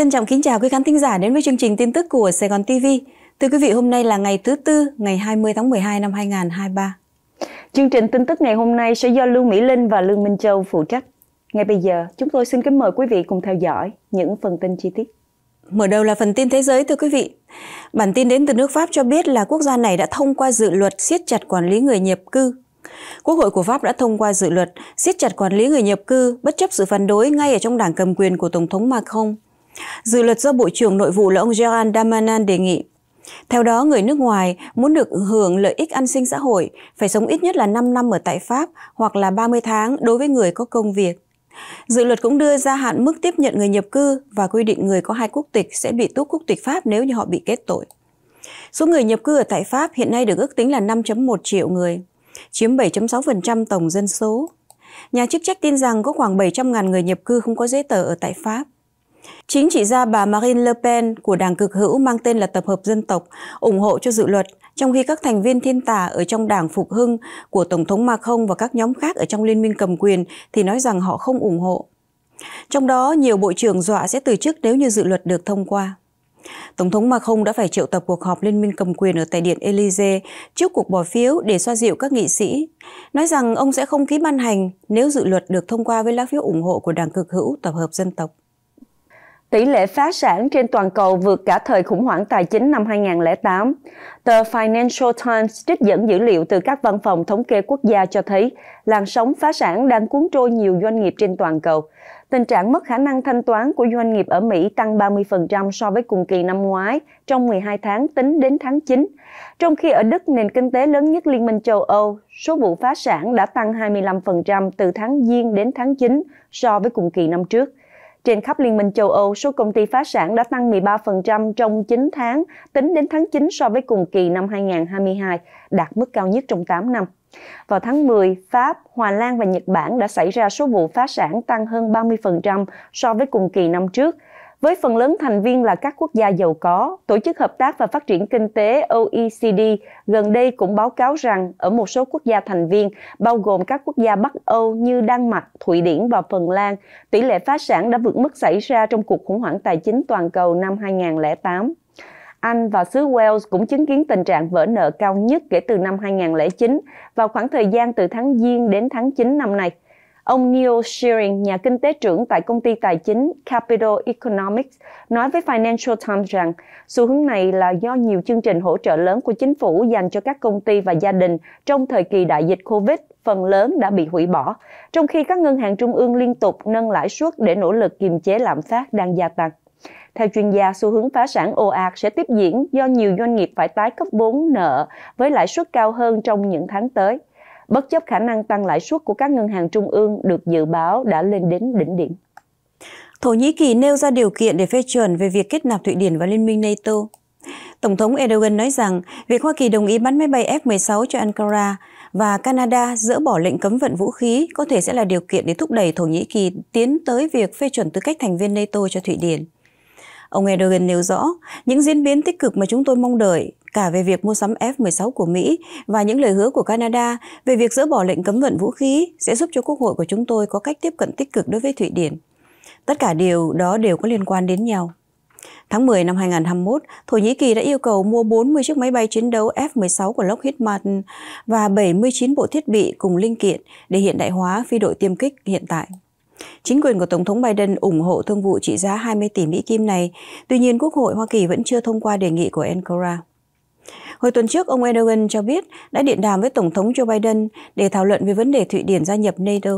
Trân trọng kính chào quý khán thính giả đến với chương trình tin tức của Sài Gòn TV. Thưa quý vị, hôm nay là ngày thứ Tư, ngày 20 tháng 12 năm 2023. Chương trình tin tức ngày hôm nay sẽ do Lương Mỹ Linh và Lương Minh Châu phụ trách. Ngay bây giờ, chúng tôi xin kính mời quý vị cùng theo dõi những phần tin chi tiết. Mở đầu là phần tin thế giới thưa quý vị. Bản tin đến từ nước Pháp cho biết là quốc gia này đã thông qua dự luật siết chặt quản lý người nhập cư. Quốc hội của Pháp đã thông qua dự luật siết chặt quản lý người nhập cư bất chấp sự phản đối ngay ở trong đảng cầm quyền của Tổng thống Macron – Dự luật do Bộ trưởng Nội vụ là ông Gerard Damanan đề nghị. Theo đó, người nước ngoài muốn được hưởng lợi ích an sinh xã hội phải sống ít nhất là 5 năm ở tại Pháp hoặc là 30 tháng đối với người có công việc. Dự luật cũng đưa ra hạn mức tiếp nhận người nhập cư và quy định người có hai quốc tịch sẽ bị tước quốc tịch Pháp nếu như họ bị kết tội. Số người nhập cư ở tại Pháp hiện nay được ước tính là 5.1 triệu người, chiếm 7.6% tổng dân số. Nhà chức trách tin rằng có khoảng 700.000 người nhập cư không có giấy tờ ở tại Pháp. Chính trị gia bà Marine Le Pen của đảng cực hữu mang tên là Tập hợp Dân tộc ủng hộ cho dự luật, trong khi các thành viên thiên tả ở trong đảng Phục Hưng của Tổng thống Macron và các nhóm khác ở trong liên minh cầm quyền thì nói rằng họ không ủng hộ. Trong đó, nhiều bộ trưởng dọa sẽ từ chức nếu như dự luật được thông qua. Tổng thống Macron đã phải triệu tập cuộc họp liên minh cầm quyền ở tại Điện Élysée trước cuộc bỏ phiếu để xoa dịu các nghị sĩ, nói rằng ông sẽ không ký ban hành nếu dự luật được thông qua với lá phiếu ủng hộ của Đảng Cực hữu Tập hợp Dân tộc. Tỷ lệ phá sản trên toàn cầu vượt cả thời khủng hoảng tài chính năm 2008. Tờ Financial Times trích dẫn dữ liệu từ các văn phòng thống kê quốc gia cho thấy làn sóng phá sản đang cuốn trôi nhiều doanh nghiệp trên toàn cầu. Tình trạng mất khả năng thanh toán của doanh nghiệp ở Mỹ tăng 30% so với cùng kỳ năm ngoái trong 12 tháng tính đến tháng 9. Trong khi ở Đức, nền kinh tế lớn nhất Liên minh châu Âu, số vụ phá sản đã tăng 25% từ tháng Giêng đến tháng 9 so với cùng kỳ năm trước. Trên khắp Liên minh châu Âu, số công ty phá sản đã tăng 13% trong 9 tháng, tính đến tháng 9 so với cùng kỳ năm 2022, đạt mức cao nhất trong 8 năm. Vào tháng 10, Pháp, Hòa Lan và Nhật Bản đã xảy ra số vụ phá sản tăng hơn 30% so với cùng kỳ năm trước – với phần lớn thành viên là các quốc gia giàu có. Tổ chức Hợp tác và Phát triển Kinh tế OECD gần đây cũng báo cáo rằng ở một số quốc gia thành viên, bao gồm các quốc gia Bắc Âu như Đan Mạch, Thụy Điển và Phần Lan, tỷ lệ phá sản đã vượt mức xảy ra trong cuộc khủng hoảng tài chính toàn cầu năm 2008. Anh và xứ Wales cũng chứng kiến tình trạng vỡ nợ cao nhất kể từ năm 2009 vào khoảng thời gian từ tháng Giêng đến tháng 9 năm nay. Ông Neil Shearing, nhà kinh tế trưởng tại công ty tài chính Capital Economics, nói với Financial Times rằng xu hướng này là do nhiều chương trình hỗ trợ lớn của chính phủ dành cho các công ty và gia đình trong thời kỳ đại dịch COVID phần lớn đã bị hủy bỏ, trong khi các ngân hàng trung ương liên tục nâng lãi suất để nỗ lực kiềm chế lạm phát đang gia tăng. Theo chuyên gia, xu hướng phá sản ồ ạt sẽ tiếp diễn do nhiều doanh nghiệp phải tái cấp vốn nợ với lãi suất cao hơn trong những tháng tới bất chấp khả năng tăng lãi suất của các ngân hàng trung ương được dự báo đã lên đến đỉnh điểm. Thổ Nhĩ Kỳ nêu ra điều kiện để phê chuẩn về việc kết nạp Thụy Điển vào Liên minh NATO. Tổng thống Erdogan nói rằng việc Hoa Kỳ đồng ý bắn máy bay F-16 cho Ankara và Canada dỡ bỏ lệnh cấm vận vũ khí có thể sẽ là điều kiện để thúc đẩy Thổ Nhĩ Kỳ tiến tới việc phê chuẩn tư cách thành viên NATO cho Thụy Điển. Ông Erdogan nêu rõ, những diễn biến tích cực mà chúng tôi mong đợi cả về việc mua sắm F-16 của Mỹ và những lời hứa của Canada về việc dỡ bỏ lệnh cấm vận vũ khí sẽ giúp cho Quốc hội của chúng tôi có cách tiếp cận tích cực đối với Thụy Điển. Tất cả điều đó đều có liên quan đến nhau. Tháng 10 năm 2021, Thổ Nhĩ Kỳ đã yêu cầu mua 40 chiếc máy bay chiến đấu F-16 của Lockheed Martin và 79 bộ thiết bị cùng linh kiện để hiện đại hóa phi đội tiêm kích hiện tại. Chính quyền của Tổng thống Biden ủng hộ thương vụ trị giá 20 tỷ Mỹ Kim này, tuy nhiên Quốc hội Hoa Kỳ vẫn chưa thông qua đề nghị của Ankara. Hồi tuần trước, ông Erdogan cho biết đã điện đàm với Tổng thống Joe Biden để thảo luận về vấn đề Thụy Điển gia nhập NATO.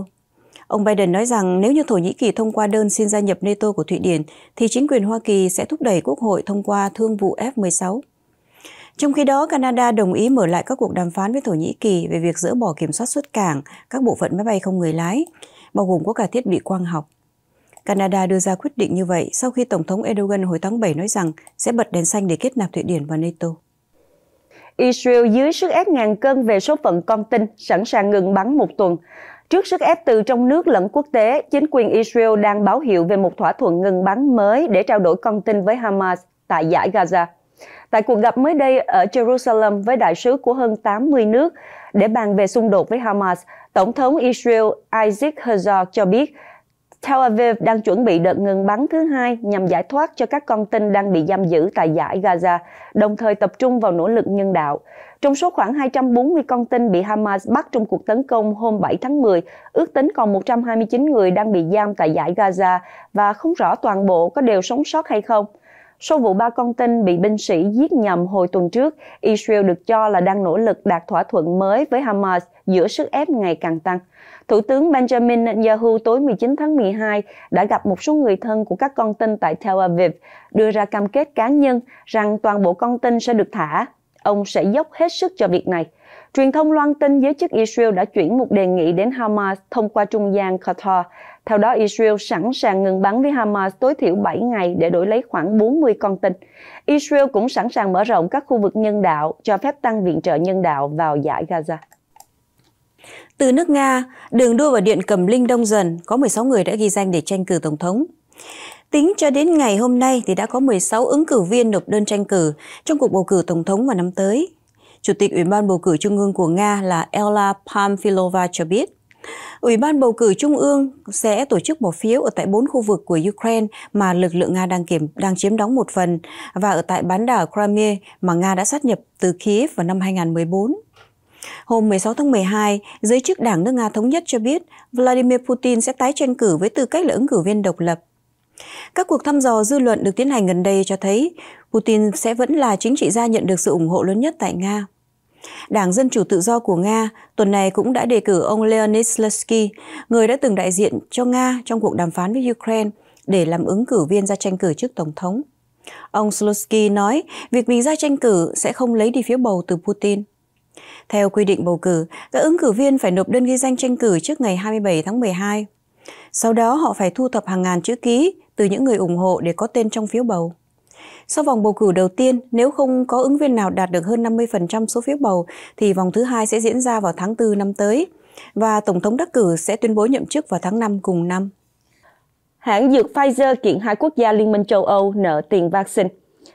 Ông Biden nói rằng nếu như Thổ Nhĩ Kỳ thông qua đơn xin gia nhập NATO của Thụy Điển, thì chính quyền Hoa Kỳ sẽ thúc đẩy Quốc hội thông qua thương vụ F-16. Trong khi đó, Canada đồng ý mở lại các cuộc đàm phán với Thổ Nhĩ Kỳ về việc dỡ bỏ kiểm soát xuất cảng các bộ phận máy bay không người lái, bao gồm có cả thiết bị quang học. Canada đưa ra quyết định như vậy sau khi Tổng thống Erdogan hồi tháng 7 nói rằng sẽ bật đèn xanh để kết nạp Thụy Điển vào NATO. Israel dưới sức ép ngàn cân về số phận con tin, sẵn sàng ngừng bắn một tuần. Trước sức ép từ trong nước lẫn quốc tế, chính quyền Israel đang báo hiệu về một thỏa thuận ngừng bắn mới để trao đổi con tin với Hamas tại giải Gaza. Tại cuộc gặp mới đây ở Jerusalem với đại sứ của hơn 80 nước để bàn về xung đột với Hamas, Tổng thống Israel Isaac Herzog cho biết Tel Aviv đang chuẩn bị đợt ngừng bắn thứ hai nhằm giải thoát cho các con tin đang bị giam giữ tại giải Gaza, đồng thời tập trung vào nỗ lực nhân đạo. Trong số khoảng 240 con tin bị Hamas bắt trong cuộc tấn công hôm 7 tháng 10, ước tính còn 129 người đang bị giam tại giải Gaza và không rõ toàn bộ có đều sống sót hay không. Sau vụ ba con tin bị binh sĩ giết nhầm hồi tuần trước, Israel được cho là đang nỗ lực đạt thỏa thuận mới với Hamas giữa sức ép ngày càng tăng. Thủ tướng Benjamin Netanyahu tối 19 tháng 12 đã gặp một số người thân của các con tin tại Tel Aviv, đưa ra cam kết cá nhân rằng toàn bộ con tin sẽ được thả. Ông sẽ dốc hết sức cho việc này. Truyền thông loan tin giới chức Israel đã chuyển một đề nghị đến Hamas thông qua trung gian Qatar. Theo đó, Israel sẵn sàng ngừng bắn với Hamas tối thiểu 7 ngày để đổi lấy khoảng 40 con tin. Israel cũng sẵn sàng mở rộng các khu vực nhân đạo, cho phép tăng viện trợ nhân đạo vào giải Gaza. Từ nước Nga, đường đua vào Điện cầm Linh đông dần, có 16 người đã ghi danh để tranh cử Tổng thống. Tính cho đến ngày hôm nay thì đã có 16 ứng cử viên nộp đơn tranh cử trong cuộc bầu cử Tổng thống vào năm tới. Chủ tịch Ủy ban Bầu cử Trung ương của Nga là Ella pamfilova cho biết, Ủy ban Bầu cử Trung ương sẽ tổ chức bỏ phiếu ở tại bốn khu vực của Ukraine mà lực lượng Nga đang kiểm đang chiếm đóng một phần và ở tại bán đảo Crimea mà Nga đã sát nhập từ Kiev vào năm 2014. Hôm 16 tháng 12, giới chức đảng nước Nga Thống nhất cho biết Vladimir Putin sẽ tái tranh cử với tư cách là ứng cử viên độc lập. Các cuộc thăm dò dư luận được tiến hành gần đây cho thấy Putin sẽ vẫn là chính trị gia nhận được sự ủng hộ lớn nhất tại Nga. Đảng Dân Chủ Tự Do của Nga tuần này cũng đã đề cử ông Leonid Slutsky, người đã từng đại diện cho Nga trong cuộc đàm phán với Ukraine, để làm ứng cử viên ra tranh cử trước Tổng thống. Ông Slutsky nói việc mình ra tranh cử sẽ không lấy đi phiếu bầu từ Putin. Theo quy định bầu cử, các ứng cử viên phải nộp đơn ghi danh tranh cử trước ngày 27 tháng 12. Sau đó họ phải thu thập hàng ngàn chữ ký từ những người ủng hộ để có tên trong phiếu bầu. Sau vòng bầu cử đầu tiên, nếu không có ứng viên nào đạt được hơn 50% số phiếu bầu thì vòng thứ hai sẽ diễn ra vào tháng 4 năm tới và Tổng thống đắc cử sẽ tuyên bố nhậm chức vào tháng 5 cùng năm. Hãng dược Pfizer kiện hai quốc gia Liên minh châu Âu nợ tiền vaccine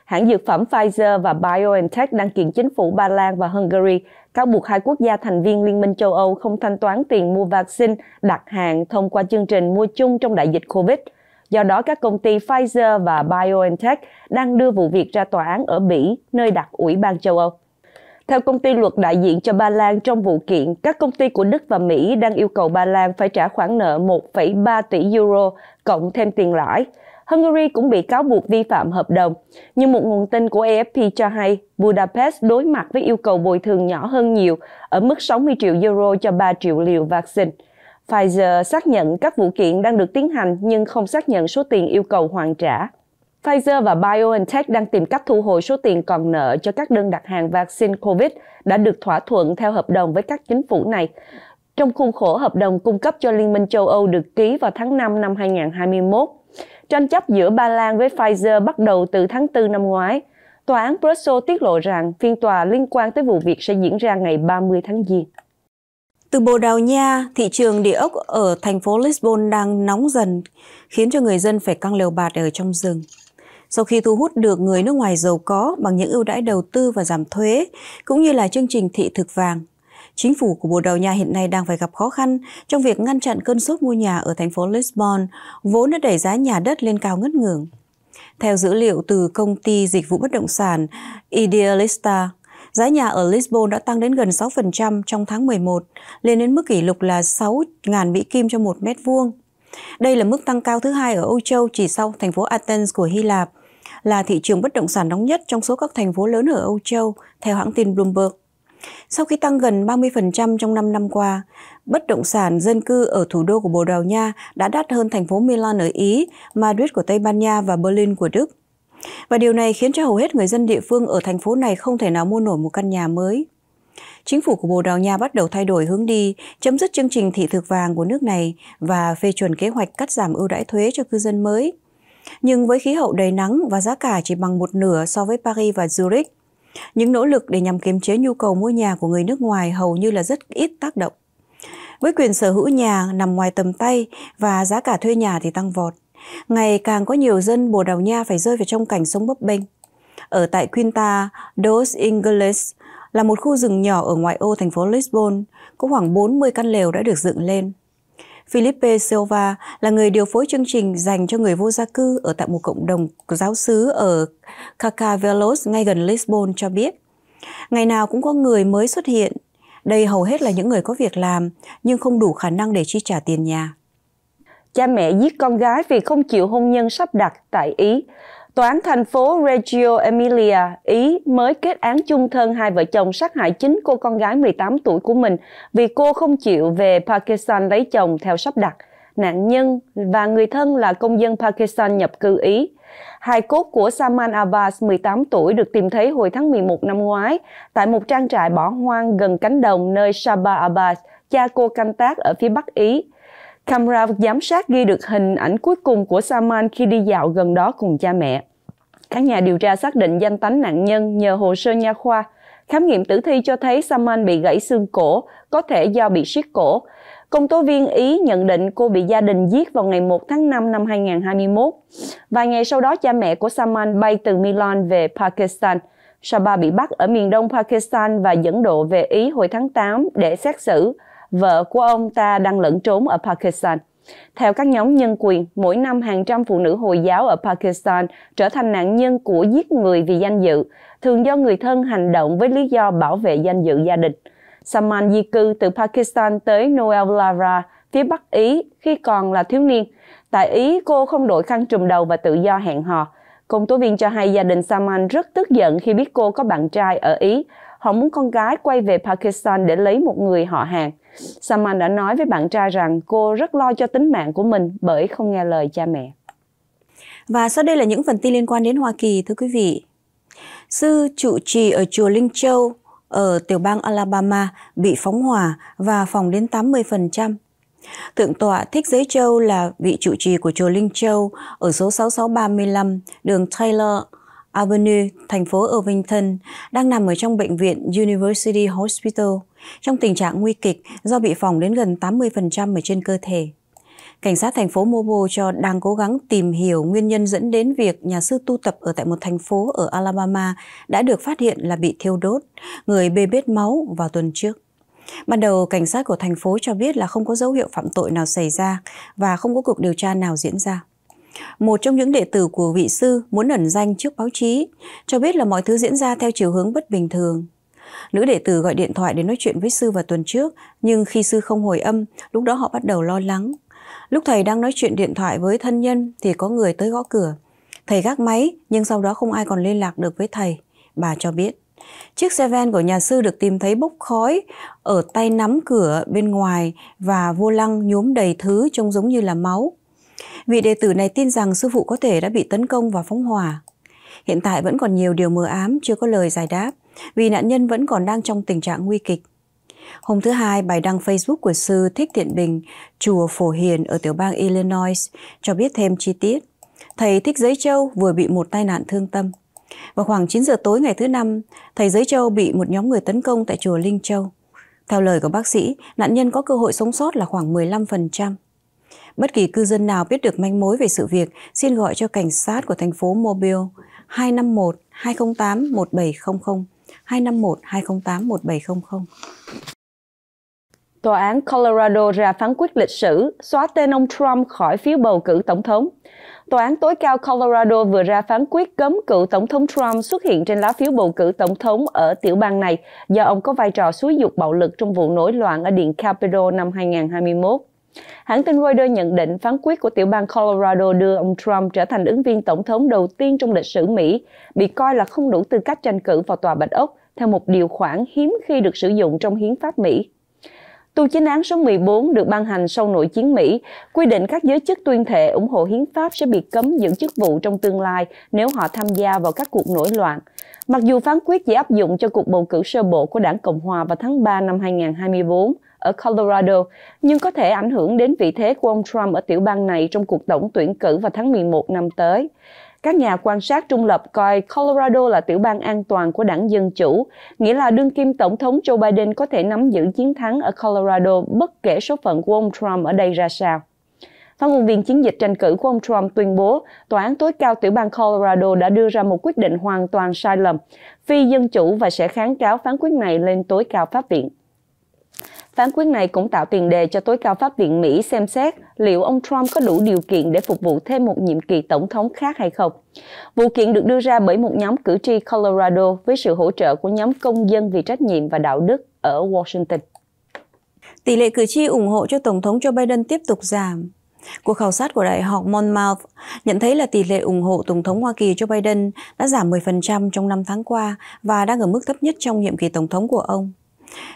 Hãng dược phẩm Pfizer và BioNTech đang kiện chính phủ Ba Lan và Hungary cáo buộc hai quốc gia thành viên Liên minh châu Âu không thanh toán tiền mua vaccine đặt hàng thông qua chương trình mua chung trong đại dịch COVID. Do đó, các công ty Pfizer và BioNTech đang đưa vụ việc ra tòa án ở Mỹ nơi đặt Ủy ban châu Âu. Theo công ty luật đại diện cho Ba Lan trong vụ kiện, các công ty của Đức và Mỹ đang yêu cầu Ba Lan phải trả khoản nợ 1,3 tỷ euro cộng thêm tiền lãi. Hungary cũng bị cáo buộc vi phạm hợp đồng. Nhưng một nguồn tin của AFP cho hay Budapest đối mặt với yêu cầu bồi thường nhỏ hơn nhiều, ở mức 60 triệu euro cho 3 triệu liều vaccine. Pfizer xác nhận các vụ kiện đang được tiến hành nhưng không xác nhận số tiền yêu cầu hoàn trả. Pfizer và BioNTech đang tìm cách thu hồi số tiền còn nợ cho các đơn đặt hàng vaccine COVID đã được thỏa thuận theo hợp đồng với các chính phủ này. Trong khuôn khổ hợp đồng cung cấp cho Liên minh châu Âu được ký vào tháng 5 năm 2021, Tranh chấp giữa Ba Lan với Pfizer bắt đầu từ tháng 4 năm ngoái. Tòa án Brussels tiết lộ rằng phiên tòa liên quan tới vụ việc sẽ diễn ra ngày 30 tháng Giêng. Từ Bồ Đào Nha, thị trường địa ốc ở thành phố Lisbon đang nóng dần, khiến cho người dân phải căng lều bạt ở trong rừng. Sau khi thu hút được người nước ngoài giàu có bằng những ưu đãi đầu tư và giảm thuế, cũng như là chương trình thị thực vàng, Chính phủ của Bồ Đào Nha hiện nay đang phải gặp khó khăn trong việc ngăn chặn cơn sốt mua nhà ở thành phố Lisbon, vốn đã đẩy giá nhà đất lên cao ngất ngường. Theo dữ liệu từ công ty dịch vụ bất động sản Idealista, giá nhà ở Lisbon đã tăng đến gần 6% trong tháng 11, lên đến mức kỷ lục là 6.000 Mỹ Kim cho một mét vuông. Đây là mức tăng cao thứ hai ở Âu Châu chỉ sau thành phố Athens của Hy Lạp, là thị trường bất động sản nóng nhất trong số các thành phố lớn ở Âu Châu, theo hãng tin Bloomberg. Sau khi tăng gần 30% trong 5 năm qua, bất động sản dân cư ở thủ đô của Bồ Đào Nha đã đắt hơn thành phố Milan ở Ý, Madrid của Tây Ban Nha và Berlin của Đức. Và điều này khiến cho hầu hết người dân địa phương ở thành phố này không thể nào mua nổi một căn nhà mới. Chính phủ của Bồ Đào Nha bắt đầu thay đổi hướng đi, chấm dứt chương trình thị thực vàng của nước này và phê chuẩn kế hoạch cắt giảm ưu đãi thuế cho cư dân mới. Nhưng với khí hậu đầy nắng và giá cả chỉ bằng một nửa so với Paris và Zurich, những nỗ lực để nhằm kiềm chế nhu cầu mua nhà của người nước ngoài hầu như là rất ít tác động. Với quyền sở hữu nhà nằm ngoài tầm tay và giá cả thuê nhà thì tăng vọt, ngày càng có nhiều dân Bồ Đào Nha phải rơi vào trong cảnh sống bấp bênh. Ở tại Quinta dos Ingles là một khu rừng nhỏ ở ngoại ô thành phố Lisbon, có khoảng 40 căn lều đã được dựng lên. Philippe Silva là người điều phối chương trình dành cho người vô gia cư ở tại một cộng đồng giáo sứ ở Cacavelos ngay gần Lisbon cho biết. Ngày nào cũng có người mới xuất hiện. Đây hầu hết là những người có việc làm nhưng không đủ khả năng để chi trả tiền nhà. Cha mẹ giết con gái vì không chịu hôn nhân sắp đặt tại Ý. Tòa án thành phố Reggio Emilia, Ý mới kết án chung thân hai vợ chồng sát hại chính cô con gái 18 tuổi của mình vì cô không chịu về Pakistan lấy chồng theo sắp đặt. Nạn nhân và người thân là công dân Pakistan nhập cư Ý. Hài cốt của Saman Abbas, 18 tuổi, được tìm thấy hồi tháng 11 năm ngoái tại một trang trại bỏ hoang gần cánh đồng nơi Shaba Abbas, cha cô canh tác ở phía Bắc Ý. Camera giám sát ghi được hình ảnh cuối cùng của Saman khi đi dạo gần đó cùng cha mẹ. Các nhà điều tra xác định danh tánh nạn nhân nhờ hồ sơ nha khoa. Khám nghiệm tử thi cho thấy Saman bị gãy xương cổ, có thể do bị siết cổ. Công tố viên Ý nhận định cô bị gia đình giết vào ngày 1 tháng 5 năm 2021. Vài ngày sau đó, cha mẹ của Saman bay từ Milan về Pakistan. Saba bị bắt ở miền đông Pakistan và dẫn độ về Ý hồi tháng 8 để xét xử. Vợ của ông ta đang lẫn trốn ở Pakistan. Theo các nhóm nhân quyền, mỗi năm hàng trăm phụ nữ Hồi giáo ở Pakistan trở thành nạn nhân của giết người vì danh dự, thường do người thân hành động với lý do bảo vệ danh dự gia đình. Saman di cư từ Pakistan tới Noel Lara, phía Bắc Ý khi còn là thiếu niên. Tại Ý, cô không đội khăn trùm đầu và tự do hẹn hò. Công tố viên cho hay gia đình Saman rất tức giận khi biết cô có bạn trai ở Ý. Họ muốn con gái quay về Pakistan để lấy một người họ hàng. Saman đã nói với bạn trai rằng cô rất lo cho tính mạng của mình bởi không nghe lời cha mẹ. Và sau đây là những phần tin liên quan đến Hoa Kỳ thưa quý vị. Sư trụ trì ở chùa Linh Châu ở tiểu bang Alabama bị phóng hỏa và phòng đến 80%. Thượng tọa Thích Giới Châu là vị trụ trì của chùa Linh Châu ở số 6635 đường Taylor Avenue, thành phố Irvington, đang nằm ở trong bệnh viện University Hospital trong tình trạng nguy kịch do bị phỏng đến gần 80% ở trên cơ thể. Cảnh sát thành phố Mobo cho đang cố gắng tìm hiểu nguyên nhân dẫn đến việc nhà sư tu tập ở tại một thành phố ở Alabama đã được phát hiện là bị thiêu đốt, người bê bết máu vào tuần trước. Ban đầu, cảnh sát của thành phố cho biết là không có dấu hiệu phạm tội nào xảy ra và không có cuộc điều tra nào diễn ra. Một trong những đệ tử của vị sư muốn ẩn danh trước báo chí, cho biết là mọi thứ diễn ra theo chiều hướng bất bình thường. Nữ đệ tử gọi điện thoại để nói chuyện với sư vào tuần trước, nhưng khi sư không hồi âm, lúc đó họ bắt đầu lo lắng. Lúc thầy đang nói chuyện điện thoại với thân nhân thì có người tới gõ cửa. Thầy gác máy, nhưng sau đó không ai còn liên lạc được với thầy, bà cho biết. Chiếc xe van của nhà sư được tìm thấy bốc khói ở tay nắm cửa bên ngoài và vô lăng nhuốm đầy thứ trông giống như là máu. Vị đệ tử này tin rằng sư phụ có thể đã bị tấn công và phóng hỏa. Hiện tại vẫn còn nhiều điều mờ ám chưa có lời giải đáp vì nạn nhân vẫn còn đang trong tình trạng nguy kịch. Hôm thứ Hai, bài đăng Facebook của sư Thích Thiện Bình, chùa Phổ Hiền ở tiểu bang Illinois, cho biết thêm chi tiết. Thầy Thích Giấy Châu vừa bị một tai nạn thương tâm. Vào khoảng 9 giờ tối ngày thứ Năm, thầy Giấy Châu bị một nhóm người tấn công tại chùa Linh Châu. Theo lời của bác sĩ, nạn nhân có cơ hội sống sót là khoảng 15%. Bất kỳ cư dân nào biết được manh mối về sự việc, xin gọi cho cảnh sát của thành phố Mobile 251 208 1700 251 208 1700. Tòa án Colorado ra phán quyết lịch sử xóa tên ông Trump khỏi phiếu bầu cử tổng thống. Tòa án tối cao Colorado vừa ra phán quyết cấm cựu tổng thống Trump xuất hiện trên lá phiếu bầu cử tổng thống ở tiểu bang này do ông có vai trò xúi dục bạo lực trong vụ nổi loạn ở Điện Capitol năm 2021. Hãng tin Reuters nhận định phán quyết của tiểu bang Colorado đưa ông Trump trở thành ứng viên tổng thống đầu tiên trong lịch sử Mỹ bị coi là không đủ tư cách tranh cử vào tòa Bạch Ốc theo một điều khoản hiếm khi được sử dụng trong hiến pháp Mỹ. Tù chính án số 14 được ban hành sau nội chiến Mỹ, quy định các giới chức tuyên thệ ủng hộ hiến pháp sẽ bị cấm giữ chức vụ trong tương lai nếu họ tham gia vào các cuộc nổi loạn. Mặc dù phán quyết chỉ áp dụng cho cuộc bầu cử sơ bộ của đảng Cộng Hòa vào tháng 3 năm 2024, ở Colorado, nhưng có thể ảnh hưởng đến vị thế của ông Trump ở tiểu bang này trong cuộc tổng tuyển cử vào tháng 11 năm tới. Các nhà quan sát trung lập coi Colorado là tiểu bang an toàn của đảng Dân Chủ, nghĩa là đương kim Tổng thống Joe Biden có thể nắm giữ chiến thắng ở Colorado bất kể số phận của ông Trump ở đây ra sao. Phát ngôn viên chiến dịch tranh cử của ông Trump tuyên bố Tòa án tối cao tiểu bang Colorado đã đưa ra một quyết định hoàn toàn sai lầm, phi dân chủ và sẽ kháng cáo phán quyết này lên tối cao pháp viện. Phán quyết này cũng tạo tiền đề cho tối cao pháp viện Mỹ xem xét liệu ông Trump có đủ điều kiện để phục vụ thêm một nhiệm kỳ tổng thống khác hay không. Vụ kiện được đưa ra bởi một nhóm cử tri Colorado với sự hỗ trợ của nhóm công dân vì trách nhiệm và đạo đức ở Washington. Tỷ lệ cử tri ủng hộ cho Tổng thống Joe Biden tiếp tục giảm. Cuộc khảo sát của Đại học Monmouth nhận thấy là tỷ lệ ủng hộ Tổng thống Hoa Kỳ Joe Biden đã giảm 10% trong năm tháng qua và đang ở mức thấp nhất trong nhiệm kỳ Tổng thống của ông.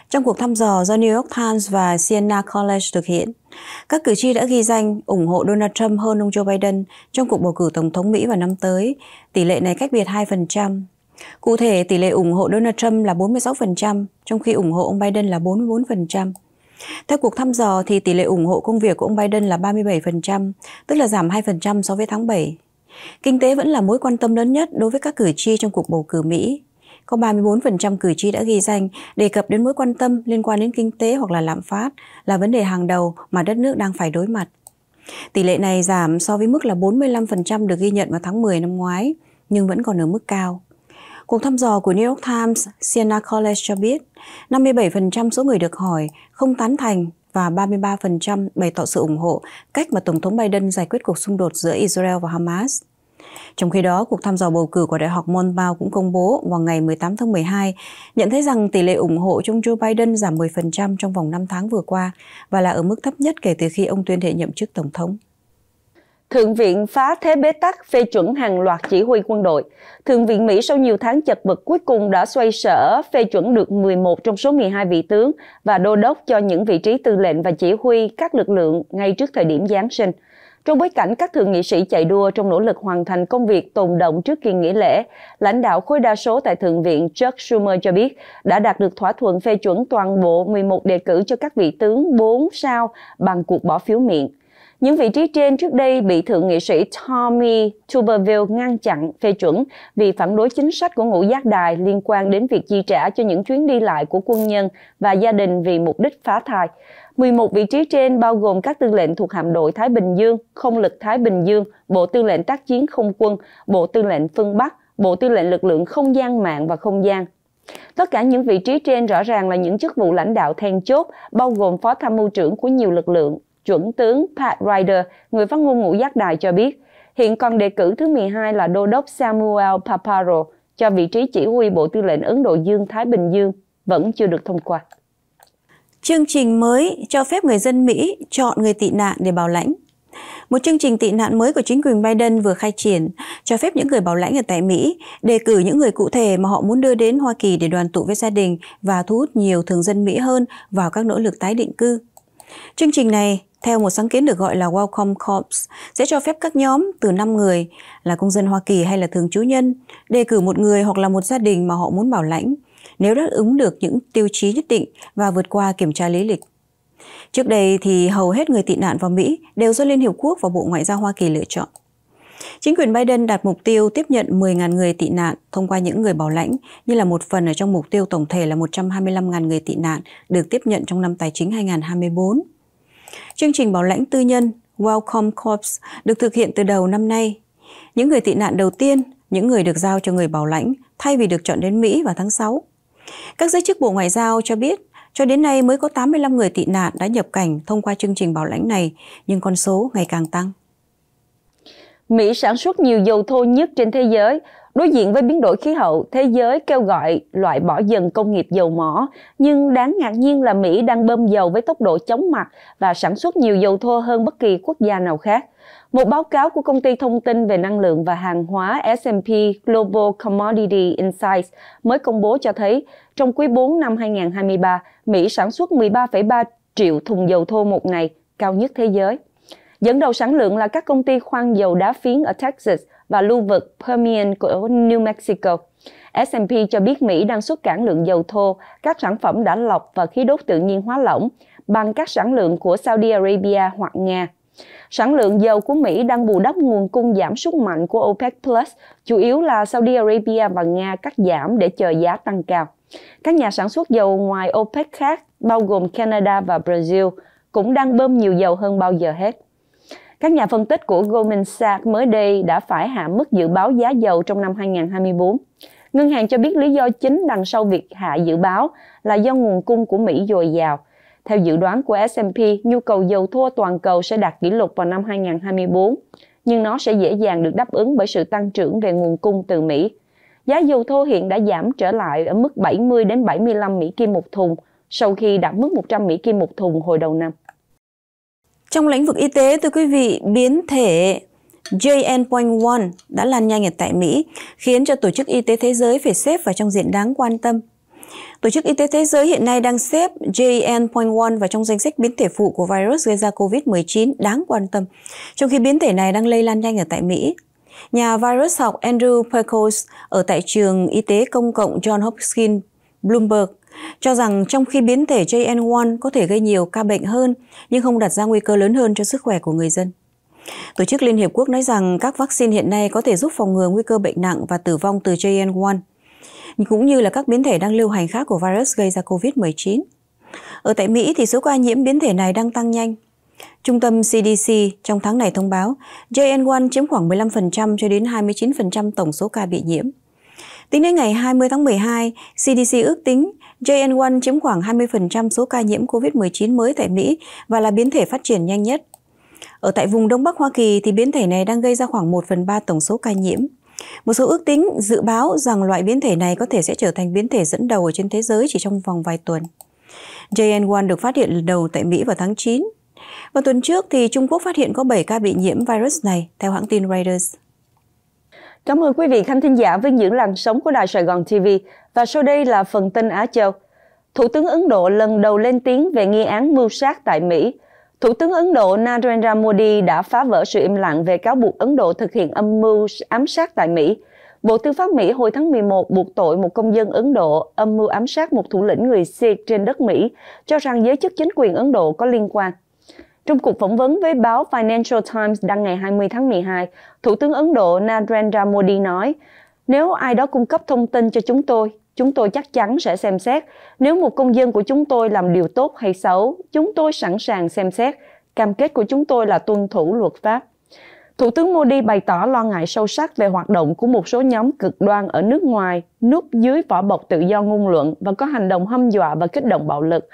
Trong cuộc thăm dò do New York Times và Siena College thực hiện, các cử tri đã ghi danh ủng hộ Donald Trump hơn ông Joe Biden trong cuộc bầu cử Tổng thống Mỹ vào năm tới, tỷ lệ này cách biệt 2%. Cụ thể, tỷ lệ ủng hộ Donald Trump là 46%, trong khi ủng hộ ông Biden là 44%. Theo cuộc thăm dò thì tỷ lệ ủng hộ công việc của ông Biden là 37%, tức là giảm 2% so với tháng 7. Kinh tế vẫn là mối quan tâm lớn nhất đối với các cử tri trong cuộc bầu cử Mỹ có 34% cử tri đã ghi danh đề cập đến mối quan tâm liên quan đến kinh tế hoặc là lạm phát là vấn đề hàng đầu mà đất nước đang phải đối mặt. Tỷ lệ này giảm so với mức là 45% được ghi nhận vào tháng 10 năm ngoái, nhưng vẫn còn ở mức cao. Cuộc thăm dò của New York Times Siena College cho biết 57% số người được hỏi không tán thành và 33% bày tỏ sự ủng hộ cách mà Tổng thống Biden giải quyết cuộc xung đột giữa Israel và Hamas. Trong khi đó, cuộc thăm dò bầu cử của Đại học Monmouth cũng công bố vào ngày 18 tháng 12 nhận thấy rằng tỷ lệ ủng hộ trong Joe Biden giảm 10% trong vòng 5 tháng vừa qua và là ở mức thấp nhất kể từ khi ông tuyên thệ nhậm chức Tổng thống. Thượng viện phá thế bế tắc phê chuẩn hàng loạt chỉ huy quân đội. Thượng viện Mỹ sau nhiều tháng chật vật cuối cùng đã xoay sở phê chuẩn được 11 trong số 12 vị tướng và đô đốc cho những vị trí tư lệnh và chỉ huy các lực lượng ngay trước thời điểm Giáng sinh. Trong bối cảnh các thượng nghị sĩ chạy đua trong nỗ lực hoàn thành công việc tồn động trước kỳ nghỉ lễ, lãnh đạo khối đa số tại Thượng viện Chuck Schumer cho biết đã đạt được thỏa thuận phê chuẩn toàn bộ 11 đề cử cho các vị tướng 4 sao bằng cuộc bỏ phiếu miệng. Những vị trí trên trước đây bị thượng nghị sĩ Tommy Tuberville ngăn chặn phê chuẩn vì phản đối chính sách của ngũ giác đài liên quan đến việc chi trả cho những chuyến đi lại của quân nhân và gia đình vì mục đích phá thai. 11 vị trí trên bao gồm các tư lệnh thuộc hạm đội Thái Bình Dương, Không lực Thái Bình Dương, Bộ Tư lệnh Tác chiến Không quân, Bộ Tư lệnh Phương Bắc, Bộ Tư lệnh Lực lượng Không gian mạng và Không gian. Tất cả những vị trí trên rõ ràng là những chức vụ lãnh đạo then chốt, bao gồm phó tham mưu trưởng của nhiều lực lượng. Chuẩn tướng Pat Ryder, người phát ngôn ngũ giác đài cho biết, hiện còn đề cử thứ 12 là đô đốc Samuel Paparo cho vị trí chỉ huy Bộ Tư lệnh Ấn Độ Dương-Thái Bình Dương, vẫn chưa được thông qua. Chương trình mới cho phép người dân Mỹ chọn người tị nạn để bảo lãnh. Một chương trình tị nạn mới của chính quyền Biden vừa khai triển cho phép những người bảo lãnh ở tại Mỹ đề cử những người cụ thể mà họ muốn đưa đến Hoa Kỳ để đoàn tụ với gia đình và thu hút nhiều thường dân Mỹ hơn vào các nỗ lực tái định cư. Chương trình này theo một sáng kiến được gọi là Welcome Corps, sẽ cho phép các nhóm từ 5 người là công dân Hoa Kỳ hay là thường trú nhân đề cử một người hoặc là một gia đình mà họ muốn bảo lãnh nếu đáp ứng được những tiêu chí nhất định và vượt qua kiểm tra lý lịch. Trước đây thì hầu hết người tị nạn vào Mỹ đều do Liên Hiệp Quốc và Bộ Ngoại giao Hoa Kỳ lựa chọn. Chính quyền Biden đặt mục tiêu tiếp nhận 10.000 người tị nạn thông qua những người bảo lãnh như là một phần ở trong mục tiêu tổng thể là 125.000 người tị nạn được tiếp nhận trong năm tài chính 2024. Chương trình bảo lãnh tư nhân Welcome Corps được thực hiện từ đầu năm nay. Những người tị nạn đầu tiên, những người được giao cho người bảo lãnh thay vì được chọn đến Mỹ vào tháng 6, các giới chức Bộ Ngoại giao cho biết, cho đến nay mới có 85 người tị nạn đã nhập cảnh thông qua chương trình bảo lãnh này, nhưng con số ngày càng tăng. Mỹ sản xuất nhiều dầu thô nhất trên thế giới. Đối diện với biến đổi khí hậu, thế giới kêu gọi loại bỏ dần công nghiệp dầu mỏ. Nhưng đáng ngạc nhiên là Mỹ đang bơm dầu với tốc độ chóng mặt và sản xuất nhiều dầu thô hơn bất kỳ quốc gia nào khác. Một báo cáo của công ty thông tin về năng lượng và hàng hóa S&P Global Commodity Insights mới công bố cho thấy, trong quý 4 năm 2023, Mỹ sản xuất 13,3 triệu thùng dầu thô một ngày, cao nhất thế giới. Dẫn đầu sản lượng là các công ty khoan dầu đá phiến ở Texas và lưu vực Permian của New Mexico. S&P cho biết Mỹ đang xuất cảng lượng dầu thô, các sản phẩm đã lọc và khí đốt tự nhiên hóa lỏng bằng các sản lượng của Saudi Arabia hoặc Nga. Sản lượng dầu của Mỹ đang bù đắp nguồn cung giảm sút mạnh của OPEC+, Plus, chủ yếu là Saudi Arabia và Nga cắt giảm để chờ giá tăng cao. Các nhà sản xuất dầu ngoài OPEC khác, bao gồm Canada và Brazil, cũng đang bơm nhiều dầu hơn bao giờ hết. Các nhà phân tích của Goldman Sachs mới đây đã phải hạ mức dự báo giá dầu trong năm 2024. Ngân hàng cho biết lý do chính đằng sau việc hạ dự báo là do nguồn cung của Mỹ dồi dào – theo dự đoán của S&P, nhu cầu dầu thô toàn cầu sẽ đạt kỷ lục vào năm 2024, nhưng nó sẽ dễ dàng được đáp ứng bởi sự tăng trưởng về nguồn cung từ Mỹ. Giá dầu thô hiện đã giảm trở lại ở mức 70 đến 75 Mỹ kim một thùng sau khi đạt mức 100 Mỹ kim một thùng hồi đầu năm. Trong lĩnh vực y tế, thưa quý vị, biến thể JN.1 đã lan nhanh ở tại Mỹ, khiến cho Tổ chức Y tế Thế giới phải xếp vào trong diện đáng quan tâm Tổ chức Y tế Thế giới hiện nay đang xếp JN.1 vào trong danh sách biến thể phụ của virus gây ra COVID-19 đáng quan tâm, trong khi biến thể này đang lây lan nhanh ở tại Mỹ. Nhà virus học Andrew Perkos ở tại trường y tế công cộng John Hopkins Bloomberg cho rằng trong khi biến thể JN1 có thể gây nhiều ca bệnh hơn nhưng không đặt ra nguy cơ lớn hơn cho sức khỏe của người dân. Tổ chức Liên Hiệp Quốc nói rằng các vaccine hiện nay có thể giúp phòng ngừa nguy cơ bệnh nặng và tử vong từ JN1 cũng như là các biến thể đang lưu hành khác của virus gây ra COVID-19. Ở tại Mỹ thì số ca nhiễm biến thể này đang tăng nhanh. Trung tâm CDC trong tháng này thông báo JN1 chiếm khoảng 15% cho đến 29% tổng số ca bị nhiễm. Tính đến ngày 20 tháng 12, CDC ước tính JN1 chiếm khoảng 20% số ca nhiễm COVID-19 mới tại Mỹ và là biến thể phát triển nhanh nhất. Ở tại vùng Đông Bắc Hoa Kỳ thì biến thể này đang gây ra khoảng 1 phần 3 tổng số ca nhiễm. Một số ước tính dự báo rằng loại biến thể này có thể sẽ trở thành biến thể dẫn đầu ở trên thế giới chỉ trong vòng vài tuần. JN1 được phát hiện lần đầu tại Mỹ vào tháng 9. Vào tuần trước thì Trung Quốc phát hiện có 7 ca bị nhiễm virus này, theo hãng tin Reuters. Cảm ơn quý vị khán thính giả với những làn sóng của Đài Sài Gòn TV. Và sau đây là phần tin Á Châu. Thủ tướng Ấn Độ lần đầu lên tiếng về nghi án mưu sát tại Mỹ – Thủ tướng Ấn Độ Narendra Modi đã phá vỡ sự im lặng về cáo buộc Ấn Độ thực hiện âm mưu ám sát tại Mỹ. Bộ Tư pháp Mỹ hồi tháng 11 buộc tội một công dân Ấn Độ âm mưu ám sát một thủ lĩnh người Sikh trên đất Mỹ, cho rằng giới chức chính quyền Ấn Độ có liên quan. Trong cuộc phỏng vấn với báo Financial Times đăng ngày 20 tháng 12, Thủ tướng Ấn Độ Narendra Modi nói, nếu ai đó cung cấp thông tin cho chúng tôi, Chúng tôi chắc chắn sẽ xem xét. Nếu một công dân của chúng tôi làm điều tốt hay xấu, chúng tôi sẵn sàng xem xét. Cam kết của chúng tôi là tuân thủ luật pháp. Thủ tướng Modi bày tỏ lo ngại sâu sắc về hoạt động của một số nhóm cực đoan ở nước ngoài, núp dưới vỏ bọc tự do ngôn luận và có hành động hâm dọa và kích động bạo lực.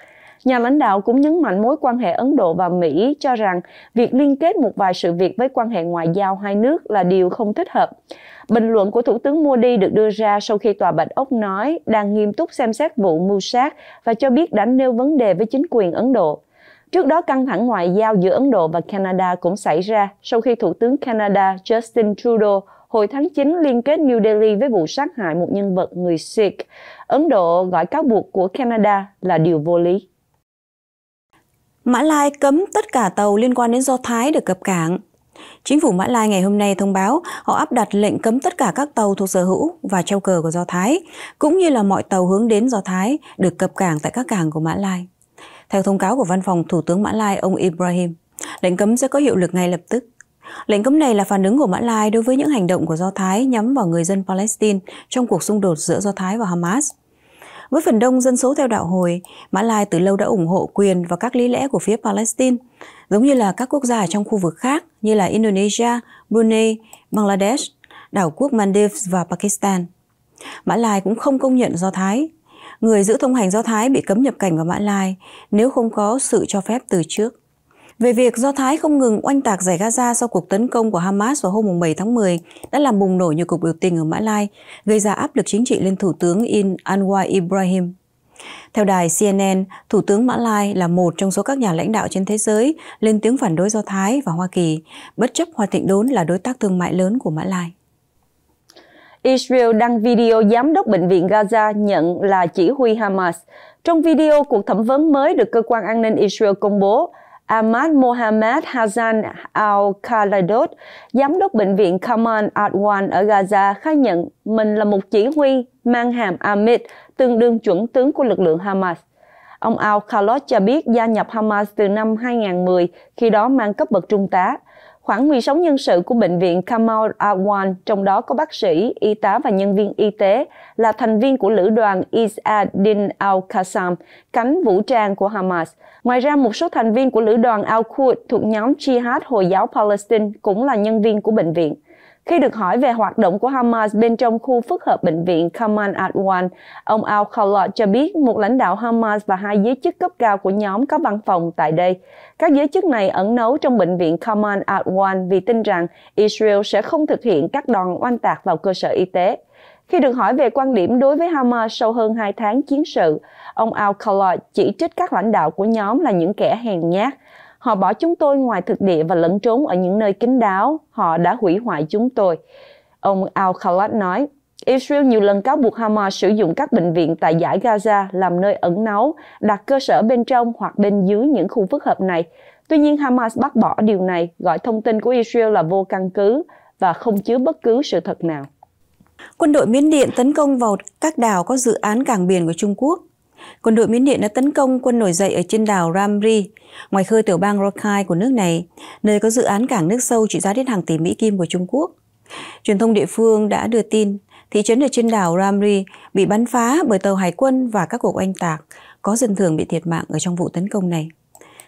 Nhà lãnh đạo cũng nhấn mạnh mối quan hệ Ấn Độ và Mỹ cho rằng việc liên kết một vài sự việc với quan hệ ngoại giao hai nước là điều không thích hợp. Bình luận của Thủ tướng Modi được đưa ra sau khi Tòa Bạch Ốc nói đang nghiêm túc xem xét vụ mưu sát và cho biết đã nêu vấn đề với chính quyền Ấn Độ. Trước đó, căng thẳng ngoại giao giữa Ấn Độ và Canada cũng xảy ra sau khi Thủ tướng Canada Justin Trudeau hồi tháng 9 liên kết New Delhi với vụ sát hại một nhân vật người Sikh. Ấn Độ gọi cáo buộc của Canada là điều vô lý. Mã Lai cấm tất cả tàu liên quan đến Do Thái được cập cảng. Chính phủ Mã Lai ngày hôm nay thông báo họ áp đặt lệnh cấm tất cả các tàu thuộc sở hữu và treo cờ của Do Thái, cũng như là mọi tàu hướng đến Do Thái được cập cảng tại các cảng của Mã Lai. Theo thông cáo của Văn phòng Thủ tướng Mã Lai ông Ibrahim, lệnh cấm sẽ có hiệu lực ngay lập tức. Lệnh cấm này là phản ứng của Mã Lai đối với những hành động của Do Thái nhắm vào người dân Palestine trong cuộc xung đột giữa Do Thái và Hamas. Với phần đông dân số theo đạo hồi, Mã Lai từ lâu đã ủng hộ quyền và các lý lẽ của phía Palestine giống như là các quốc gia ở trong khu vực khác như là Indonesia, Brunei, Bangladesh, đảo quốc Maldives và Pakistan. Mã Lai cũng không công nhận Do Thái. Người giữ thông hành Do Thái bị cấm nhập cảnh vào Mã Lai nếu không có sự cho phép từ trước. Về việc Do Thái không ngừng oanh tạc giải Gaza sau cuộc tấn công của Hamas vào hôm 7 tháng 10 đã làm bùng nổ nhiều cuộc biểu tình ở Mã Lai, gây ra áp lực chính trị lên Thủ tướng In Anwar Ibrahim. Theo đài CNN, Thủ tướng Mã Lai là một trong số các nhà lãnh đạo trên thế giới lên tiếng phản đối Do Thái và Hoa Kỳ, bất chấp Hoa Thịnh Đốn là đối tác thương mại lớn của Mã Lai. Israel đăng video giám đốc bệnh viện Gaza nhận là chỉ huy Hamas. Trong video, cuộc thẩm vấn mới được cơ quan an ninh Israel công bố, Ahmad Mohammed Hassan al Khalidot, giám đốc bệnh viện Kamal Adwan ở Gaza, khai nhận mình là một chỉ huy mang hàm Amit, tương đương chuẩn tướng của lực lượng Hamas. Ông al Khalidot cho biết gia nhập Hamas từ năm 2010, khi đó mang cấp bậc trung tá. Khoảng 16 nhân sự của bệnh viện Kamal Awan, trong đó có bác sĩ, y tá và nhân viên y tế, là thành viên của lữ đoàn Izzadin al-Qassam, cánh vũ trang của Hamas. Ngoài ra, một số thành viên của lữ đoàn al-Quds thuộc nhóm Jihad Hồi giáo Palestine cũng là nhân viên của bệnh viện. Khi được hỏi về hoạt động của Hamas bên trong khu phức hợp bệnh viện Kamal Adwan, ông Al-Khalot cho biết một lãnh đạo Hamas và hai giới chức cấp cao của nhóm có văn phòng tại đây. Các giới chức này ẩn nấu trong bệnh viện Kamal Adwan vì tin rằng Israel sẽ không thực hiện các đòn oanh tạc vào cơ sở y tế. Khi được hỏi về quan điểm đối với Hamas sau hơn 2 tháng chiến sự, ông Al-Khalot chỉ trích các lãnh đạo của nhóm là những kẻ hèn nhát – Họ bỏ chúng tôi ngoài thực địa và lẫn trốn ở những nơi kín đáo. Họ đã hủy hoại chúng tôi. Ông al Khalad nói, Israel nhiều lần cáo buộc Hamas sử dụng các bệnh viện tại giải Gaza làm nơi ẩn náu, đặt cơ sở bên trong hoặc bên dưới những khu phức hợp này. Tuy nhiên, Hamas bác bỏ điều này, gọi thông tin của Israel là vô căn cứ và không chứa bất cứ sự thật nào. Quân đội Miến Điện tấn công vào các đảo có dự án cảng biển của Trung Quốc quân đội Miến Điện đã tấn công quân nổi dậy ở trên đảo Ramri, ngoài khơi tiểu bang Rakhine của nước này, nơi có dự án cảng nước sâu trị giá đến hàng tỷ Mỹ Kim của Trung Quốc. Truyền thông địa phương đã đưa tin thị trấn ở trên đảo Ramri bị bắn phá bởi tàu hải quân và các cuộc oanh tạc, có dân thường bị thiệt mạng ở trong vụ tấn công này.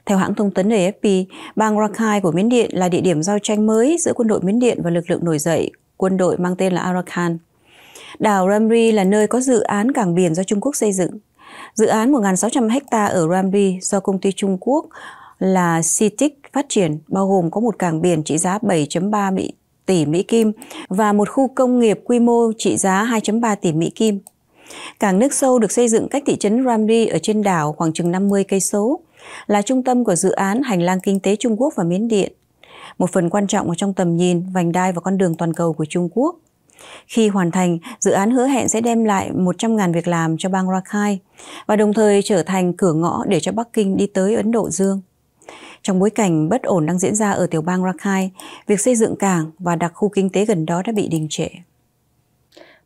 Theo hãng thông tấn AFP, bang Rakhine của Miến Điện là địa điểm giao tranh mới giữa quân đội Miến Điện và lực lượng nổi dậy, quân đội mang tên là Arakan. Đảo Ramri là nơi có dự án cảng biển do Trung Quốc xây dựng. Dự án 1.600 ha ở Rambi do công ty Trung Quốc là CITIC phát triển, bao gồm có một cảng biển trị giá 7.3 tỷ Mỹ Kim và một khu công nghiệp quy mô trị giá 2.3 tỷ Mỹ Kim. Cảng nước sâu được xây dựng cách thị trấn Rambi ở trên đảo khoảng chừng 50 cây số, là trung tâm của dự án hành lang kinh tế Trung Quốc và Miến Điện, một phần quan trọng ở trong tầm nhìn, vành đai và con đường toàn cầu của Trung Quốc – khi hoàn thành, dự án hứa hẹn sẽ đem lại 100.000 việc làm cho bang Rakhine và đồng thời trở thành cửa ngõ để cho Bắc Kinh đi tới Ấn Độ Dương. Trong bối cảnh bất ổn đang diễn ra ở tiểu bang Rakhine, việc xây dựng cảng và đặc khu kinh tế gần đó đã bị đình trệ.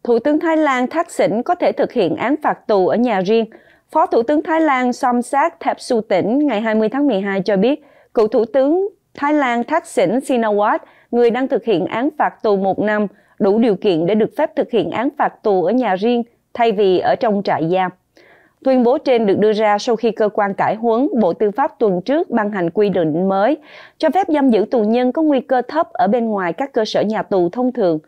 Thủ tướng Thái Lan Thác Sỉnh có thể thực hiện án phạt tù ở nhà riêng. Phó Thủ tướng Thái Lan Somsak Thepsu Tỉnh ngày 20 tháng 12 cho biết, cựu Thủ tướng Thái Lan Thaksin Shinawat, người đang thực hiện án phạt tù một năm, đủ điều kiện để được phép thực hiện án phạt tù ở nhà riêng thay vì ở trong trại giam. Tuyên bố trên được đưa ra sau khi cơ quan cải huấn Bộ Tư pháp tuần trước ban hành quy định mới cho phép giam giữ tù nhân có nguy cơ thấp ở bên ngoài các cơ sở nhà tù thông thường.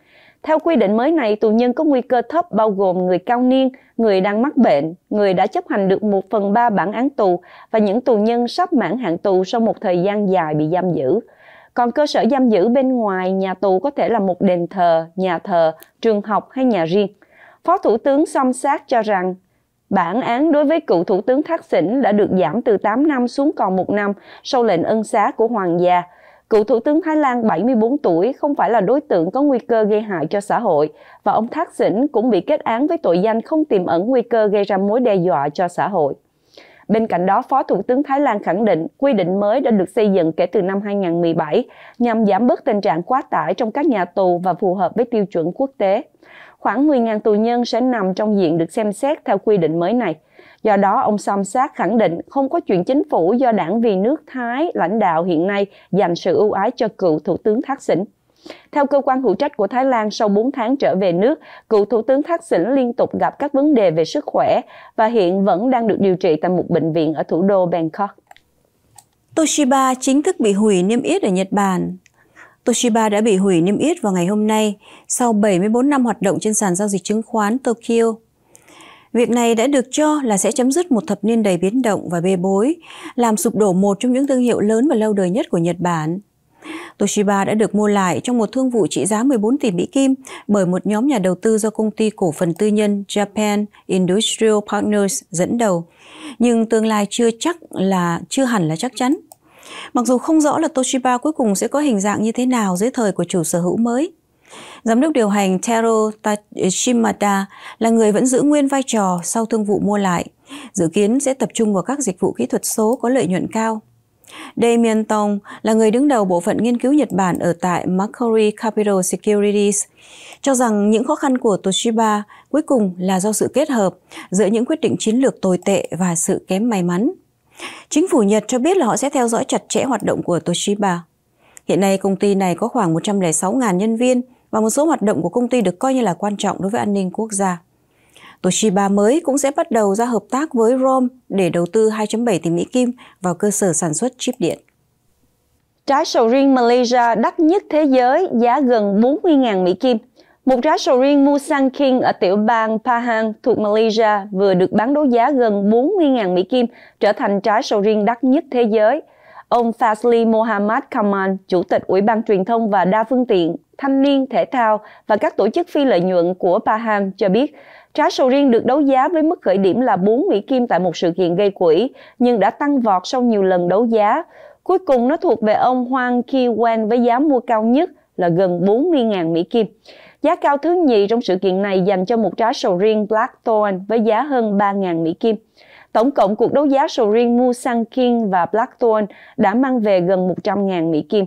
Theo quy định mới này, tù nhân có nguy cơ thấp bao gồm người cao niên, người đang mắc bệnh, người đã chấp hành được 1 phần 3 bản án tù và những tù nhân sắp mãn hạn tù sau một thời gian dài bị giam giữ còn cơ sở giam giữ bên ngoài nhà tù có thể là một đền thờ nhà thờ trường học hay nhà riêng phó thủ tướng song sát cho rằng Bản án đối với cựu Thủ tướng Thác Sỉnh đã được giảm từ 8 năm xuống còn 1 năm sau lệnh ân xá của Hoàng gia. Cựu Thủ tướng Thái Lan 74 tuổi không phải là đối tượng có nguy cơ gây hại cho xã hội và ông Thác Sỉnh cũng bị kết án với tội danh không tiềm ẩn nguy cơ gây ra mối đe dọa cho xã hội. Bên cạnh đó, Phó Thủ tướng Thái Lan khẳng định quy định mới đã được xây dựng kể từ năm 2017 nhằm giảm bớt tình trạng quá tải trong các nhà tù và phù hợp với tiêu chuẩn quốc tế. Khoảng 10.000 tù nhân sẽ nằm trong diện được xem xét theo quy định mới này. Do đó, ông Somsak khẳng định không có chuyện chính phủ do đảng vì nước Thái lãnh đạo hiện nay dành sự ưu ái cho cựu Thủ tướng Thaksin. Theo cơ quan hữu trách của Thái Lan, sau 4 tháng trở về nước, cựu Thủ tướng Thắc Sỉnh liên tục gặp các vấn đề về sức khỏe và hiện vẫn đang được điều trị tại một bệnh viện ở thủ đô Bangkok. Toshiba chính thức bị hủy niêm yết ở Nhật Bản. Toshiba đã bị hủy niêm yết vào ngày hôm nay sau 74 năm hoạt động trên sàn giao dịch chứng khoán Tokyo. Việc này đã được cho là sẽ chấm dứt một thập niên đầy biến động và bê bối, làm sụp đổ một trong những thương hiệu lớn và lâu đời nhất của Nhật Bản. Toshiba đã được mua lại trong một thương vụ trị giá 14 tỷ Mỹ Kim bởi một nhóm nhà đầu tư do công ty cổ phần tư nhân Japan Industrial Partners dẫn đầu. Nhưng tương lai chưa chắc là chưa hẳn là chắc chắn. Mặc dù không rõ là Toshiba cuối cùng sẽ có hình dạng như thế nào dưới thời của chủ sở hữu mới, Giám đốc điều hành Taro Shimada là người vẫn giữ nguyên vai trò sau thương vụ mua lại, dự kiến sẽ tập trung vào các dịch vụ kỹ thuật số có lợi nhuận cao. Damien Tong là người đứng đầu bộ phận nghiên cứu Nhật Bản ở tại Macquarie Capital Securities, cho rằng những khó khăn của Toshiba cuối cùng là do sự kết hợp giữa những quyết định chiến lược tồi tệ và sự kém may mắn. Chính phủ Nhật cho biết là họ sẽ theo dõi chặt chẽ hoạt động của Toshiba. Hiện nay công ty này có khoảng 106.000 nhân viên và một số hoạt động của công ty được coi như là quan trọng đối với an ninh quốc gia. Toshiba mới cũng sẽ bắt đầu ra hợp tác với ROM để đầu tư 2.7 tỷ Mỹ Kim vào cơ sở sản xuất chip điện. Trái sầu riêng Malaysia đắt nhất thế giới giá gần 40.000 Mỹ Kim. Một trái sầu riêng Musang King ở tiểu bang Pahang thuộc Malaysia vừa được bán đấu giá gần 40.000 Mỹ Kim, trở thành trái sầu riêng đắt nhất thế giới. Ông Fasli Mohammad Kamal, Chủ tịch Ủy ban Truyền thông và Đa Phương tiện, Thanh niên, Thể thao và các tổ chức phi lợi nhuận của Pahang cho biết, Trái sầu riêng được đấu giá với mức khởi điểm là 4 Mỹ Kim tại một sự kiện gây quỹ, nhưng đã tăng vọt sau nhiều lần đấu giá. Cuối cùng nó thuộc về ông Hoang Ki Wan với giá mua cao nhất là gần 40.000 Mỹ Kim. Giá cao thứ nhì trong sự kiện này dành cho một trái sầu riêng Black Blackthorn với giá hơn 3.000 Mỹ Kim. Tổng cộng cuộc đấu giá sầu riêng Musang King và Black Blackthorn đã mang về gần 100.000 Mỹ Kim.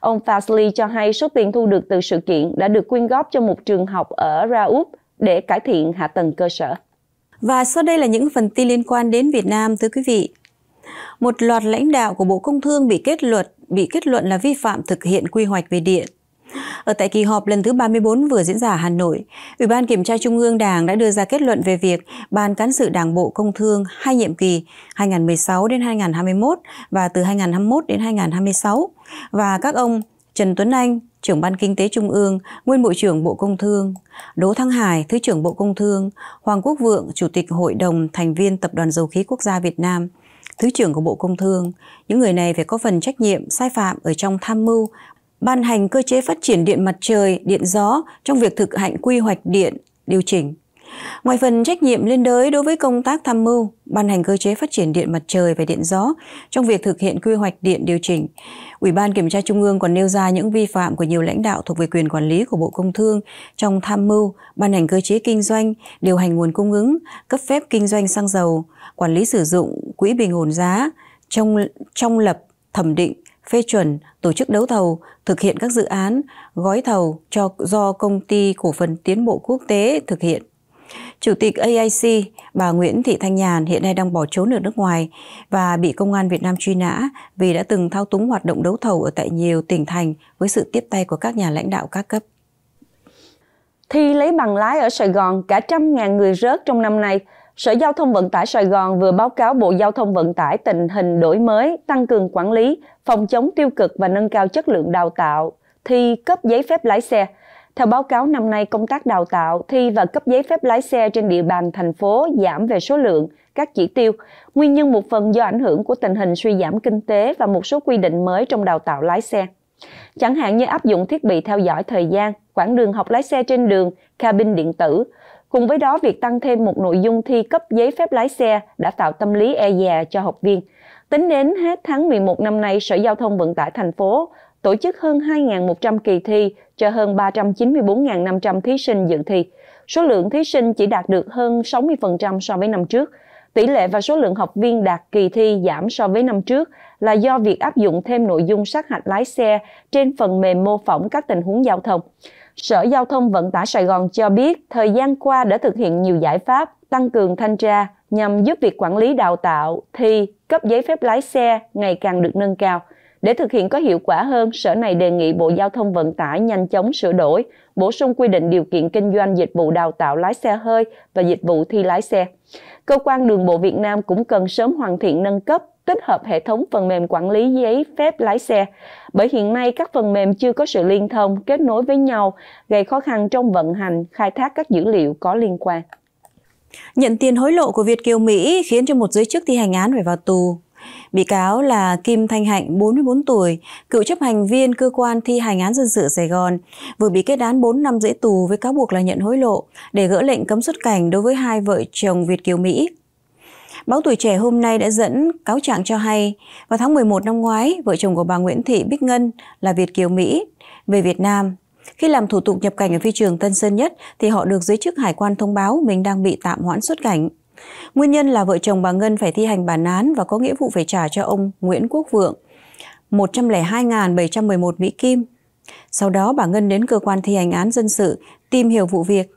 Ông Fasley cho hay số tiền thu được từ sự kiện đã được quyên góp cho một trường học ở Raub, để cải thiện hạ tầng cơ sở. Và sau đây là những phần tin liên quan đến Việt Nam thưa quý vị. Một loạt lãnh đạo của Bộ Công Thương bị kết luận bị kết luận là vi phạm thực hiện quy hoạch về điện. Ở tại kỳ họp lần thứ 34 vừa diễn ra Hà Nội, Ủy ban Kiểm tra Trung ương Đảng đã đưa ra kết luận về việc Ban Cán sự Đảng Bộ Công Thương hai nhiệm kỳ 2016 đến 2021 và từ 2021 đến 2026 và các ông Trần Tuấn Anh, trưởng ban kinh tế trung ương, nguyên Bộ trưởng Bộ Công Thương, Đỗ Thăng Hải, Thứ trưởng Bộ Công Thương, Hoàng Quốc Vượng, Chủ tịch Hội đồng thành viên Tập đoàn Dầu khí Quốc gia Việt Nam, Thứ trưởng của Bộ Công Thương. Những người này phải có phần trách nhiệm, sai phạm ở trong tham mưu, ban hành cơ chế phát triển điện mặt trời, điện gió trong việc thực hành quy hoạch điện, điều chỉnh. Ngoài phần trách nhiệm liên đới đối với công tác tham mưu, ban hành cơ chế phát triển điện mặt trời và điện gió trong việc thực hiện quy hoạch điện điều chỉnh, Ủy ban Kiểm tra Trung ương còn nêu ra những vi phạm của nhiều lãnh đạo thuộc về quyền quản lý của Bộ Công Thương trong tham mưu, ban hành cơ chế kinh doanh, điều hành nguồn cung ứng, cấp phép kinh doanh xăng dầu, quản lý sử dụng quỹ bình ổn giá, trong trong lập, thẩm định, phê chuẩn, tổ chức đấu thầu, thực hiện các dự án, gói thầu cho do công ty cổ phần tiến bộ quốc tế thực hiện. Chủ tịch AIC, bà Nguyễn Thị Thanh Nhàn hiện nay đang bỏ trốn ở nước ngoài và bị công an Việt Nam truy nã vì đã từng thao túng hoạt động đấu thầu ở tại nhiều tỉnh thành với sự tiếp tay của các nhà lãnh đạo các cấp. Thi lấy bằng lái ở Sài Gòn, cả trăm ngàn người rớt trong năm nay. Sở Giao thông Vận tải Sài Gòn vừa báo cáo Bộ Giao thông Vận tải tình hình đổi mới, tăng cường quản lý, phòng chống tiêu cực và nâng cao chất lượng đào tạo, thi cấp giấy phép lái xe – theo báo cáo năm nay, công tác đào tạo, thi và cấp giấy phép lái xe trên địa bàn thành phố giảm về số lượng, các chỉ tiêu. Nguyên nhân một phần do ảnh hưởng của tình hình suy giảm kinh tế và một số quy định mới trong đào tạo lái xe. Chẳng hạn như áp dụng thiết bị theo dõi thời gian, quãng đường học lái xe trên đường, cabin điện tử. Cùng với đó, việc tăng thêm một nội dung thi cấp giấy phép lái xe đã tạo tâm lý e dè cho học viên. Tính đến hết tháng 11 năm nay, Sở Giao thông Vận tải thành phố tổ chức hơn 2.100 kỳ thi cho hơn 394.500 thí sinh dự thi. Số lượng thí sinh chỉ đạt được hơn 60% so với năm trước. Tỷ lệ và số lượng học viên đạt kỳ thi giảm so với năm trước là do việc áp dụng thêm nội dung sát hạch lái xe trên phần mềm mô phỏng các tình huống giao thông. Sở Giao thông Vận tải Sài Gòn cho biết thời gian qua đã thực hiện nhiều giải pháp tăng cường thanh tra nhằm giúp việc quản lý đào tạo, thi, cấp giấy phép lái xe ngày càng được nâng cao. Để thực hiện có hiệu quả hơn, Sở này đề nghị Bộ Giao thông Vận tải nhanh chóng sửa đổi, bổ sung quy định điều kiện kinh doanh dịch vụ đào tạo lái xe hơi và dịch vụ thi lái xe. Cơ quan Đường bộ Việt Nam cũng cần sớm hoàn thiện nâng cấp, tích hợp hệ thống phần mềm quản lý giấy phép lái xe. Bởi hiện nay các phần mềm chưa có sự liên thông, kết nối với nhau, gây khó khăn trong vận hành, khai thác các dữ liệu có liên quan. Nhận tiền hối lộ của Việt Kiều Mỹ khiến cho một giới chức thi hành án phải vào tù Bị cáo là Kim Thanh Hạnh, 44 tuổi, cựu chấp hành viên cơ quan thi hành án dân sự Sài Gòn, vừa bị kết án 4 năm rưỡi tù với cáo buộc là nhận hối lộ để gỡ lệnh cấm xuất cảnh đối với hai vợ chồng Việt Kiều Mỹ. Báo Tuổi Trẻ hôm nay đã dẫn cáo trạng cho hay, vào tháng 11 năm ngoái, vợ chồng của bà Nguyễn Thị Bích Ngân là Việt Kiều Mỹ về Việt Nam khi làm thủ tục nhập cảnh ở phi trường Tân Sơn Nhất thì họ được giới chức hải quan thông báo mình đang bị tạm hoãn xuất cảnh. Nguyên nhân là vợ chồng bà Ngân phải thi hành bản án và có nghĩa vụ phải trả cho ông Nguyễn Quốc Vượng 102.711 Mỹ Kim. Sau đó bà Ngân đến cơ quan thi hành án dân sự tìm hiểu vụ việc.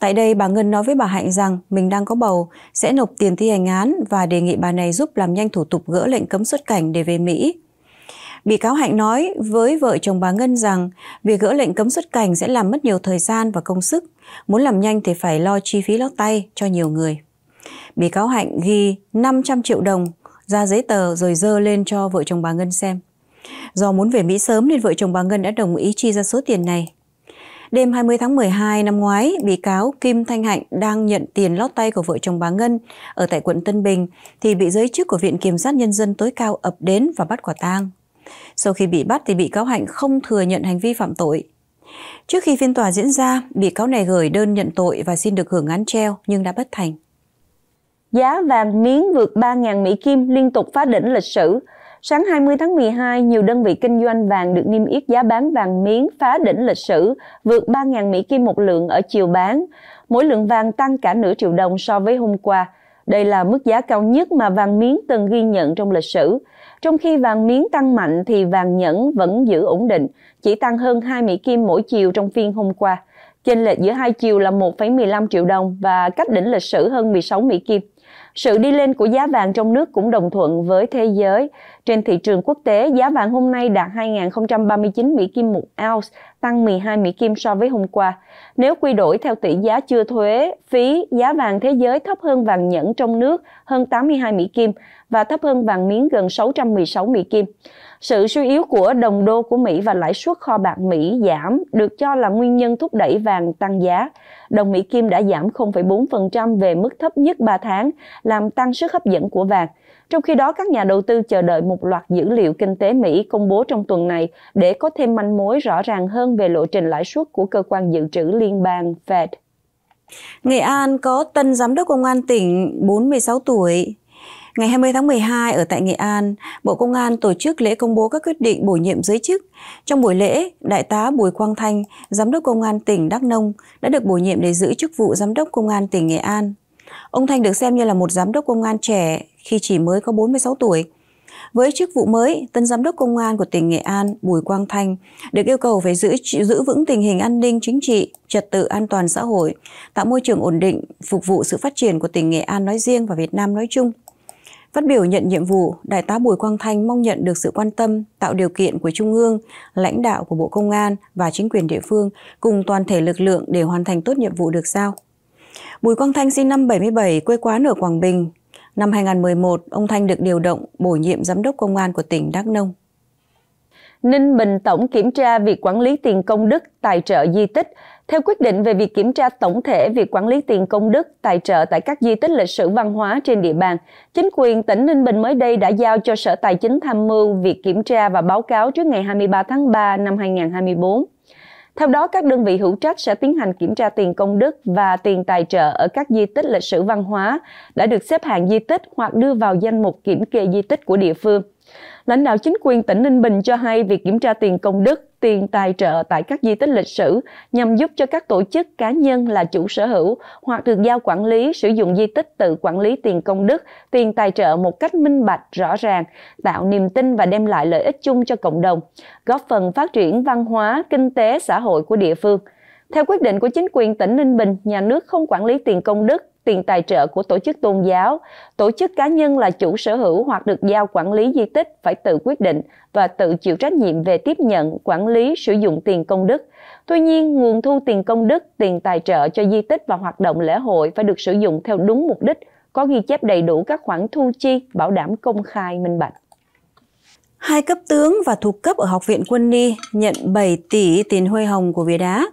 Tại đây bà Ngân nói với bà Hạnh rằng mình đang có bầu, sẽ nộp tiền thi hành án và đề nghị bà này giúp làm nhanh thủ tục gỡ lệnh cấm xuất cảnh để về Mỹ. Bị cáo Hạnh nói với vợ chồng bà Ngân rằng việc gỡ lệnh cấm xuất cảnh sẽ làm mất nhiều thời gian và công sức. Muốn làm nhanh thì phải lo chi phí lót tay cho nhiều người. Bị cáo Hạnh ghi 500 triệu đồng ra giấy tờ rồi dơ lên cho vợ chồng bà Ngân xem. Do muốn về Mỹ sớm nên vợ chồng bà Ngân đã đồng ý chi ra số tiền này. Đêm 20 tháng 12 năm ngoái, bị cáo Kim Thanh Hạnh đang nhận tiền lót tay của vợ chồng bà Ngân ở tại quận Tân Bình thì bị giới chức của Viện Kiểm sát Nhân dân tối cao ập đến và bắt quả tang. Sau khi bị bắt thì bị cáo Hạnh không thừa nhận hành vi phạm tội. Trước khi phiên tòa diễn ra, bị cáo này gửi đơn nhận tội và xin được hưởng án treo nhưng đã bất thành giá vàng miếng vượt 3.000 Mỹ Kim liên tục phá đỉnh lịch sử. Sáng 20 tháng 12, nhiều đơn vị kinh doanh vàng được niêm yết giá bán vàng miếng phá đỉnh lịch sử, vượt 3.000 Mỹ Kim một lượng ở chiều bán. Mỗi lượng vàng tăng cả nửa triệu đồng so với hôm qua. Đây là mức giá cao nhất mà vàng miếng từng ghi nhận trong lịch sử. Trong khi vàng miếng tăng mạnh thì vàng nhẫn vẫn giữ ổn định, chỉ tăng hơn 2 Mỹ Kim mỗi chiều trong phiên hôm qua. Chênh lệch giữa hai chiều là 1,15 triệu đồng và cách đỉnh lịch sử hơn 16 Mỹ Kim. Sự đi lên của giá vàng trong nước cũng đồng thuận với thế giới. Trên thị trường quốc tế, giá vàng hôm nay đạt 2.039 Mỹ Kim một ounce, tăng 12 Mỹ Kim so với hôm qua. Nếu quy đổi theo tỷ giá chưa thuế, phí, giá vàng thế giới thấp hơn vàng nhẫn trong nước hơn 82 Mỹ Kim và thấp hơn vàng miếng gần 616 Mỹ Kim. Sự suy yếu của đồng đô của Mỹ và lãi suất kho bạc Mỹ giảm được cho là nguyên nhân thúc đẩy vàng tăng giá. Đồng Mỹ Kim đã giảm 0,4% về mức thấp nhất 3 tháng, làm tăng sức hấp dẫn của vàng. Trong khi đó, các nhà đầu tư chờ đợi một loạt dữ liệu kinh tế Mỹ công bố trong tuần này để có thêm manh mối rõ ràng hơn về lộ trình lãi suất của cơ quan dự trữ liên bang Fed. Nghệ An có tân giám đốc công an tỉnh 46 tuổi Ngày 20 tháng 12 ở tại Nghệ An, Bộ Công an tổ chức lễ công bố các quyết định bổ nhiệm giới chức. Trong buổi lễ, Đại tá Bùi Quang Thanh, Giám đốc Công an tỉnh Đắk Nông đã được bổ nhiệm để giữ chức vụ Giám đốc Công an tỉnh Nghệ An. Ông Thanh được xem như là một giám đốc công an trẻ khi chỉ mới có 46 tuổi. Với chức vụ mới, tân giám đốc công an của tỉnh Nghệ An Bùi Quang Thanh được yêu cầu phải giữ giữ vững tình hình an ninh chính trị, trật tự an toàn xã hội, tạo môi trường ổn định, phục vụ sự phát triển của tỉnh Nghệ An nói riêng và Việt Nam nói chung. Phát biểu nhận nhiệm vụ, Đại tá Bùi Quang Thanh mong nhận được sự quan tâm, tạo điều kiện của Trung ương, lãnh đạo của Bộ Công an và chính quyền địa phương cùng toàn thể lực lượng để hoàn thành tốt nhiệm vụ được giao. Bùi Quang Thanh sinh năm 77, quê quán ở Quảng Bình. Năm 2011, ông Thanh được điều động bổ nhiệm giám đốc công an của tỉnh Đắk Nông. Ninh Bình tổng kiểm tra việc quản lý tiền công đức, tài trợ di tích theo quyết định về việc kiểm tra tổng thể việc quản lý tiền công đức tài trợ tại các di tích lịch sử văn hóa trên địa bàn, chính quyền tỉnh Ninh Bình mới đây đã giao cho Sở Tài chính tham mưu việc kiểm tra và báo cáo trước ngày 23 tháng 3 năm 2024. Theo đó, các đơn vị hữu trách sẽ tiến hành kiểm tra tiền công đức và tiền tài trợ ở các di tích lịch sử văn hóa đã được xếp hạng di tích hoặc đưa vào danh mục kiểm kê di tích của địa phương. Lãnh đạo chính quyền tỉnh Ninh Bình cho hay việc kiểm tra tiền công đức tiền tài trợ tại các di tích lịch sử nhằm giúp cho các tổ chức cá nhân là chủ sở hữu hoặc được giao quản lý sử dụng di tích tự quản lý tiền công đức, tiền tài trợ một cách minh bạch rõ ràng, tạo niềm tin và đem lại lợi ích chung cho cộng đồng, góp phần phát triển văn hóa, kinh tế, xã hội của địa phương. Theo quyết định của chính quyền tỉnh Ninh Bình, nhà nước không quản lý tiền công đức tiền tài trợ của tổ chức tôn giáo, tổ chức cá nhân là chủ sở hữu hoặc được giao quản lý di tích phải tự quyết định và tự chịu trách nhiệm về tiếp nhận, quản lý, sử dụng tiền công đức. Tuy nhiên, nguồn thu tiền công đức, tiền tài trợ cho di tích và hoạt động lễ hội phải được sử dụng theo đúng mục đích, có ghi chép đầy đủ các khoản thu chi, bảo đảm công khai minh bạch. Hai cấp tướng và thuộc cấp ở Học viện Quân y nhận 7 tỷ tiền huê hồng của Việt Á.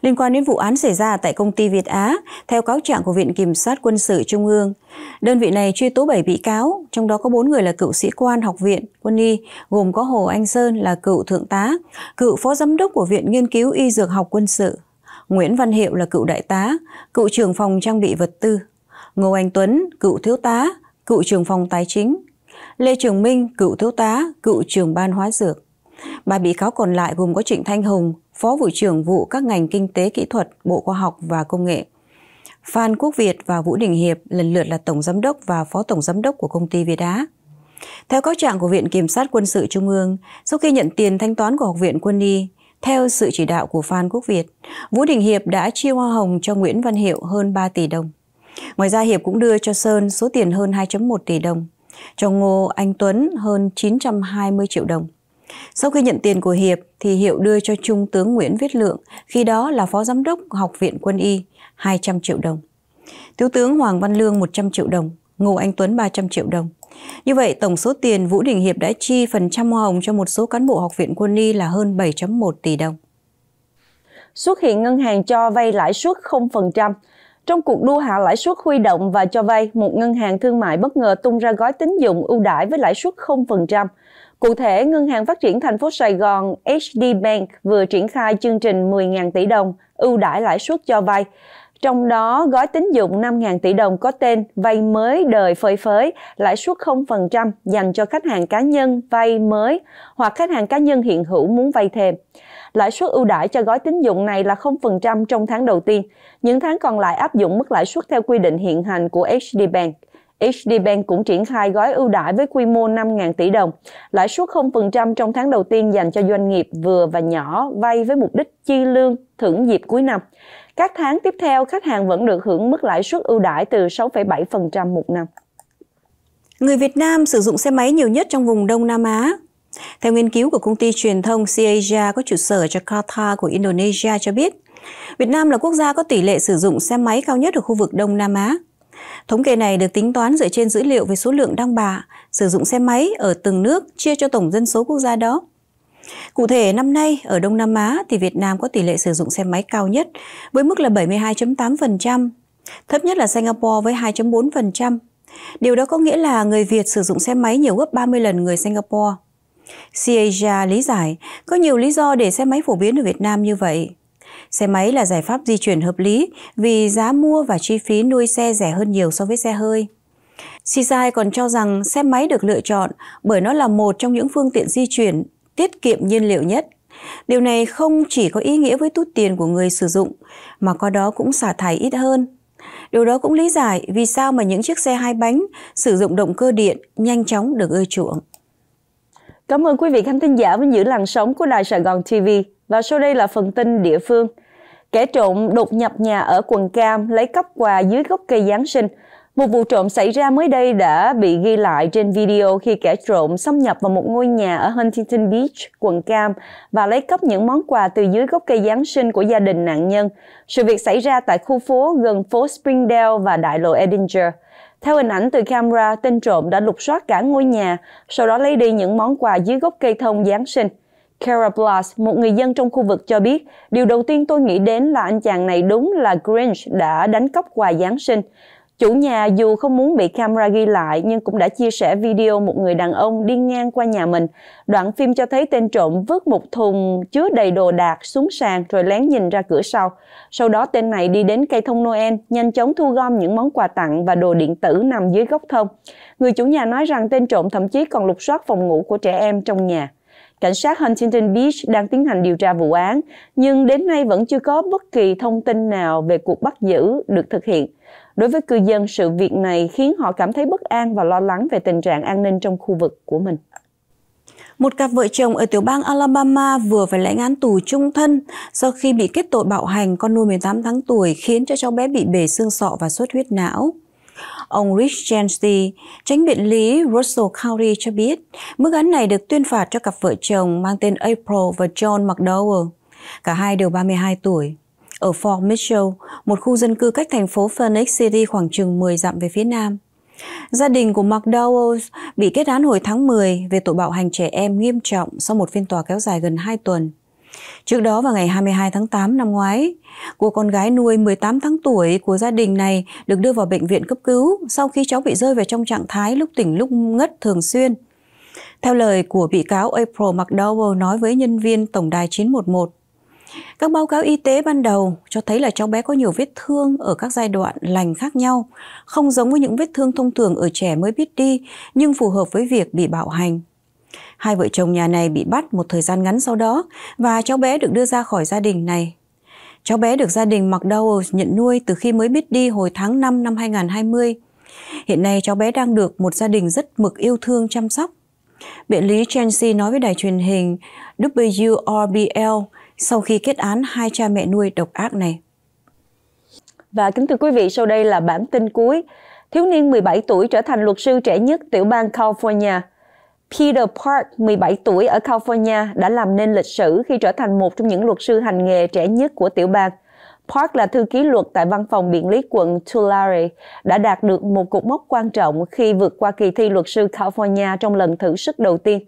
Liên quan đến vụ án xảy ra tại công ty Việt Á, theo cáo trạng của Viện Kiểm sát Quân sự Trung ương, đơn vị này truy tố 7 bị cáo, trong đó có 4 người là cựu sĩ quan học viện quân y, gồm có Hồ Anh Sơn là cựu thượng tá, cựu phó giám đốc của Viện Nghiên cứu Y Dược học quân sự, Nguyễn Văn Hiệu là cựu đại tá, cựu trưởng phòng trang bị vật tư, Ngô Anh Tuấn, cựu thiếu tá, cựu trưởng phòng tài chính, Lê Trường Minh, cựu thiếu tá, cựu trưởng ban hóa dược. Ba bị cáo còn lại gồm có Trịnh Thanh Hùng, Phó vụ trưởng vụ các ngành kinh tế kỹ thuật, Bộ Khoa học và Công nghệ. Phan Quốc Việt và Vũ Đình Hiệp lần lượt là Tổng Giám đốc và Phó Tổng Giám đốc của công ty Việt Á. Theo cáo trạng của Viện Kiểm sát Quân sự Trung ương, sau khi nhận tiền thanh toán của Học viện Quân y, theo sự chỉ đạo của Phan Quốc Việt, Vũ Đình Hiệp đã chia hoa hồng cho Nguyễn Văn Hiệu hơn 3 tỷ đồng. Ngoài ra Hiệp cũng đưa cho Sơn số tiền hơn 2.1 tỷ đồng, cho Ngô Anh Tuấn hơn 920 triệu đồng. Sau khi nhận tiền của Hiệp thì Hiệu đưa cho Trung tướng Nguyễn Viết Lượng, khi đó là Phó Giám đốc Học viện Quân y, 200 triệu đồng. Thiếu tướng Hoàng Văn Lương 100 triệu đồng, Ngô Anh Tuấn 300 triệu đồng. Như vậy, tổng số tiền Vũ Đình Hiệp đã chi phần trăm hoa hồng cho một số cán bộ học viện quân y là hơn 7.1 tỷ đồng. Xuất hiện ngân hàng cho vay lãi suất 0%. Trong cuộc đua hạ lãi suất huy động và cho vay, một ngân hàng thương mại bất ngờ tung ra gói tín dụng ưu đãi với lãi suất 0%. Cụ thể, Ngân hàng Phát triển Thành phố Sài Gòn HD Bank vừa triển khai chương trình 10.000 tỷ đồng ưu đãi lãi suất cho vay. Trong đó, gói tín dụng 5.000 tỷ đồng có tên vay mới đời phơi phới, lãi suất 0% dành cho khách hàng cá nhân vay mới hoặc khách hàng cá nhân hiện hữu muốn vay thêm. Lãi suất ưu đãi cho gói tín dụng này là 0% trong tháng đầu tiên. Những tháng còn lại áp dụng mức lãi suất theo quy định hiện hành của HD Bank. HD Bank cũng triển khai gói ưu đãi với quy mô 5.000 tỷ đồng, lãi suất 0% trong tháng đầu tiên dành cho doanh nghiệp vừa và nhỏ vay với mục đích chi lương thưởng dịp cuối năm. Các tháng tiếp theo, khách hàng vẫn được hưởng mức lãi suất ưu đãi từ 6,7% một năm. Người Việt Nam sử dụng xe máy nhiều nhất trong vùng Đông Nam Á. Theo nghiên cứu của công ty truyền thông Caja có trụ sở Jakarta của Indonesia cho biết, Việt Nam là quốc gia có tỷ lệ sử dụng xe máy cao nhất ở khu vực Đông Nam Á. Thống kê này được tính toán dựa trên dữ liệu về số lượng đăng bà sử dụng xe máy ở từng nước chia cho tổng dân số quốc gia đó. Cụ thể, năm nay ở Đông Nam Á thì Việt Nam có tỷ lệ sử dụng xe máy cao nhất với mức là 72.8%, thấp nhất là Singapore với 2.4%. Điều đó có nghĩa là người Việt sử dụng xe máy nhiều gấp 30 lần người Singapore. Siasia lý giải, có nhiều lý do để xe máy phổ biến ở Việt Nam như vậy. Xe máy là giải pháp di chuyển hợp lý vì giá mua và chi phí nuôi xe rẻ hơn nhiều so với xe hơi. Sisai còn cho rằng xe máy được lựa chọn bởi nó là một trong những phương tiện di chuyển tiết kiệm nhiên liệu nhất. Điều này không chỉ có ý nghĩa với túi tiền của người sử dụng, mà có đó cũng xả thải ít hơn. Điều đó cũng lý giải vì sao mà những chiếc xe hai bánh sử dụng động cơ điện nhanh chóng được ưa chuộng. Cảm ơn quý vị khán thính giả với giữ làn sóng của Đài Sài Gòn TV. Và sau đây là phần tin địa phương. Kẻ trộm đột nhập nhà ở quần cam lấy cắp quà dưới gốc cây Giáng sinh. Một vụ trộm xảy ra mới đây đã bị ghi lại trên video khi kẻ trộm xâm nhập vào một ngôi nhà ở Huntington Beach, quận Cam và lấy cắp những món quà từ dưới gốc cây Giáng sinh của gia đình nạn nhân. Sự việc xảy ra tại khu phố gần phố Springdale và đại lộ Edinger. Theo hình ảnh từ camera, tên trộm đã lục soát cả ngôi nhà, sau đó lấy đi những món quà dưới gốc cây thông Giáng sinh. Kara Blas, một người dân trong khu vực cho biết, điều đầu tiên tôi nghĩ đến là anh chàng này đúng là Grinch đã đánh cắp quà Giáng sinh. Chủ nhà dù không muốn bị camera ghi lại nhưng cũng đã chia sẻ video một người đàn ông đi ngang qua nhà mình. Đoạn phim cho thấy tên trộm vứt một thùng chứa đầy đồ đạc xuống sàn rồi lén nhìn ra cửa sau. Sau đó tên này đi đến cây thông Noel, nhanh chóng thu gom những món quà tặng và đồ điện tử nằm dưới gốc thông. Người chủ nhà nói rằng tên trộm thậm chí còn lục soát phòng ngủ của trẻ em trong nhà cảnh sát Huntington Beach đang tiến hành điều tra vụ án, nhưng đến nay vẫn chưa có bất kỳ thông tin nào về cuộc bắt giữ được thực hiện. Đối với cư dân, sự việc này khiến họ cảm thấy bất an và lo lắng về tình trạng an ninh trong khu vực của mình. Một cặp vợ chồng ở tiểu bang Alabama vừa phải lãnh án tù trung thân sau khi bị kết tội bạo hành con nuôi 18 tháng tuổi khiến cho cháu bé bị bể xương sọ và xuất huyết não. Ông Rich Chansley, tránh biện lý Russell County cho biết, mức án này được tuyên phạt cho cặp vợ chồng mang tên April và John McDowell. Cả hai đều 32 tuổi. Ở Fort Mitchell, một khu dân cư cách thành phố Phoenix City khoảng chừng 10 dặm về phía nam. Gia đình của McDowell bị kết án hồi tháng 10 về tội bạo hành trẻ em nghiêm trọng sau một phiên tòa kéo dài gần 2 tuần. Trước đó vào ngày 22 tháng 8 năm ngoái, cô con gái nuôi 18 tháng tuổi của gia đình này được đưa vào bệnh viện cấp cứu sau khi cháu bị rơi vào trong trạng thái lúc tỉnh lúc ngất thường xuyên. Theo lời của bị cáo April McDowell nói với nhân viên Tổng đài 911, các báo cáo y tế ban đầu cho thấy là cháu bé có nhiều vết thương ở các giai đoạn lành khác nhau, không giống với những vết thương thông thường ở trẻ mới biết đi, nhưng phù hợp với việc bị bạo hành. Hai vợ chồng nhà này bị bắt một thời gian ngắn sau đó và cháu bé được đưa ra khỏi gia đình này. Cháu bé được gia đình McDowell nhận nuôi từ khi mới biết đi hồi tháng 5 năm 2020. Hiện nay cháu bé đang được một gia đình rất mực yêu thương chăm sóc. Biện lý Chancy nói với đài truyền hình WRBL sau khi kết án hai cha mẹ nuôi độc ác này. Và kính thưa quý vị, sau đây là bản tin cuối. Thiếu niên 17 tuổi trở thành luật sư trẻ nhất tiểu bang California – Peter Park, 17 tuổi ở California, đã làm nên lịch sử khi trở thành một trong những luật sư hành nghề trẻ nhất của tiểu bang. Park là thư ký luật tại văn phòng biện lý quận Tulare, đã đạt được một cột mốc quan trọng khi vượt qua kỳ thi luật sư California trong lần thử sức đầu tiên.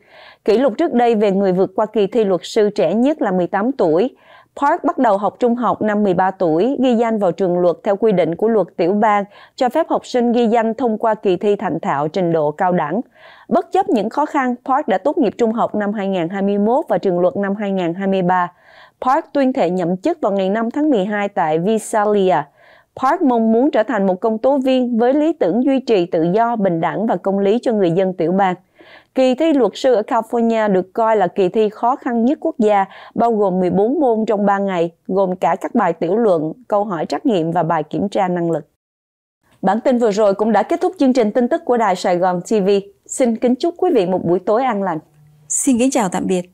Kỷ lục trước đây về người vượt qua kỳ thi luật sư trẻ nhất là 18 tuổi. Park bắt đầu học trung học năm 13 tuổi, ghi danh vào trường luật theo quy định của luật tiểu bang, cho phép học sinh ghi danh thông qua kỳ thi thành thạo trình độ cao đẳng. Bất chấp những khó khăn, Park đã tốt nghiệp trung học năm 2021 và trường luật năm 2023. Park tuyên thệ nhậm chức vào ngày 5 tháng 12 tại Visalia. Park mong muốn trở thành một công tố viên với lý tưởng duy trì tự do, bình đẳng và công lý cho người dân tiểu bang. Kỳ thi luật sư ở California được coi là kỳ thi khó khăn nhất quốc gia, bao gồm 14 môn trong 3 ngày, gồm cả các bài tiểu luận, câu hỏi trắc nghiệm và bài kiểm tra năng lực. Bản tin vừa rồi cũng đã kết thúc chương trình tin tức của Đài Sài Gòn TV. Xin kính chúc quý vị một buổi tối an lành. Xin kính chào tạm biệt.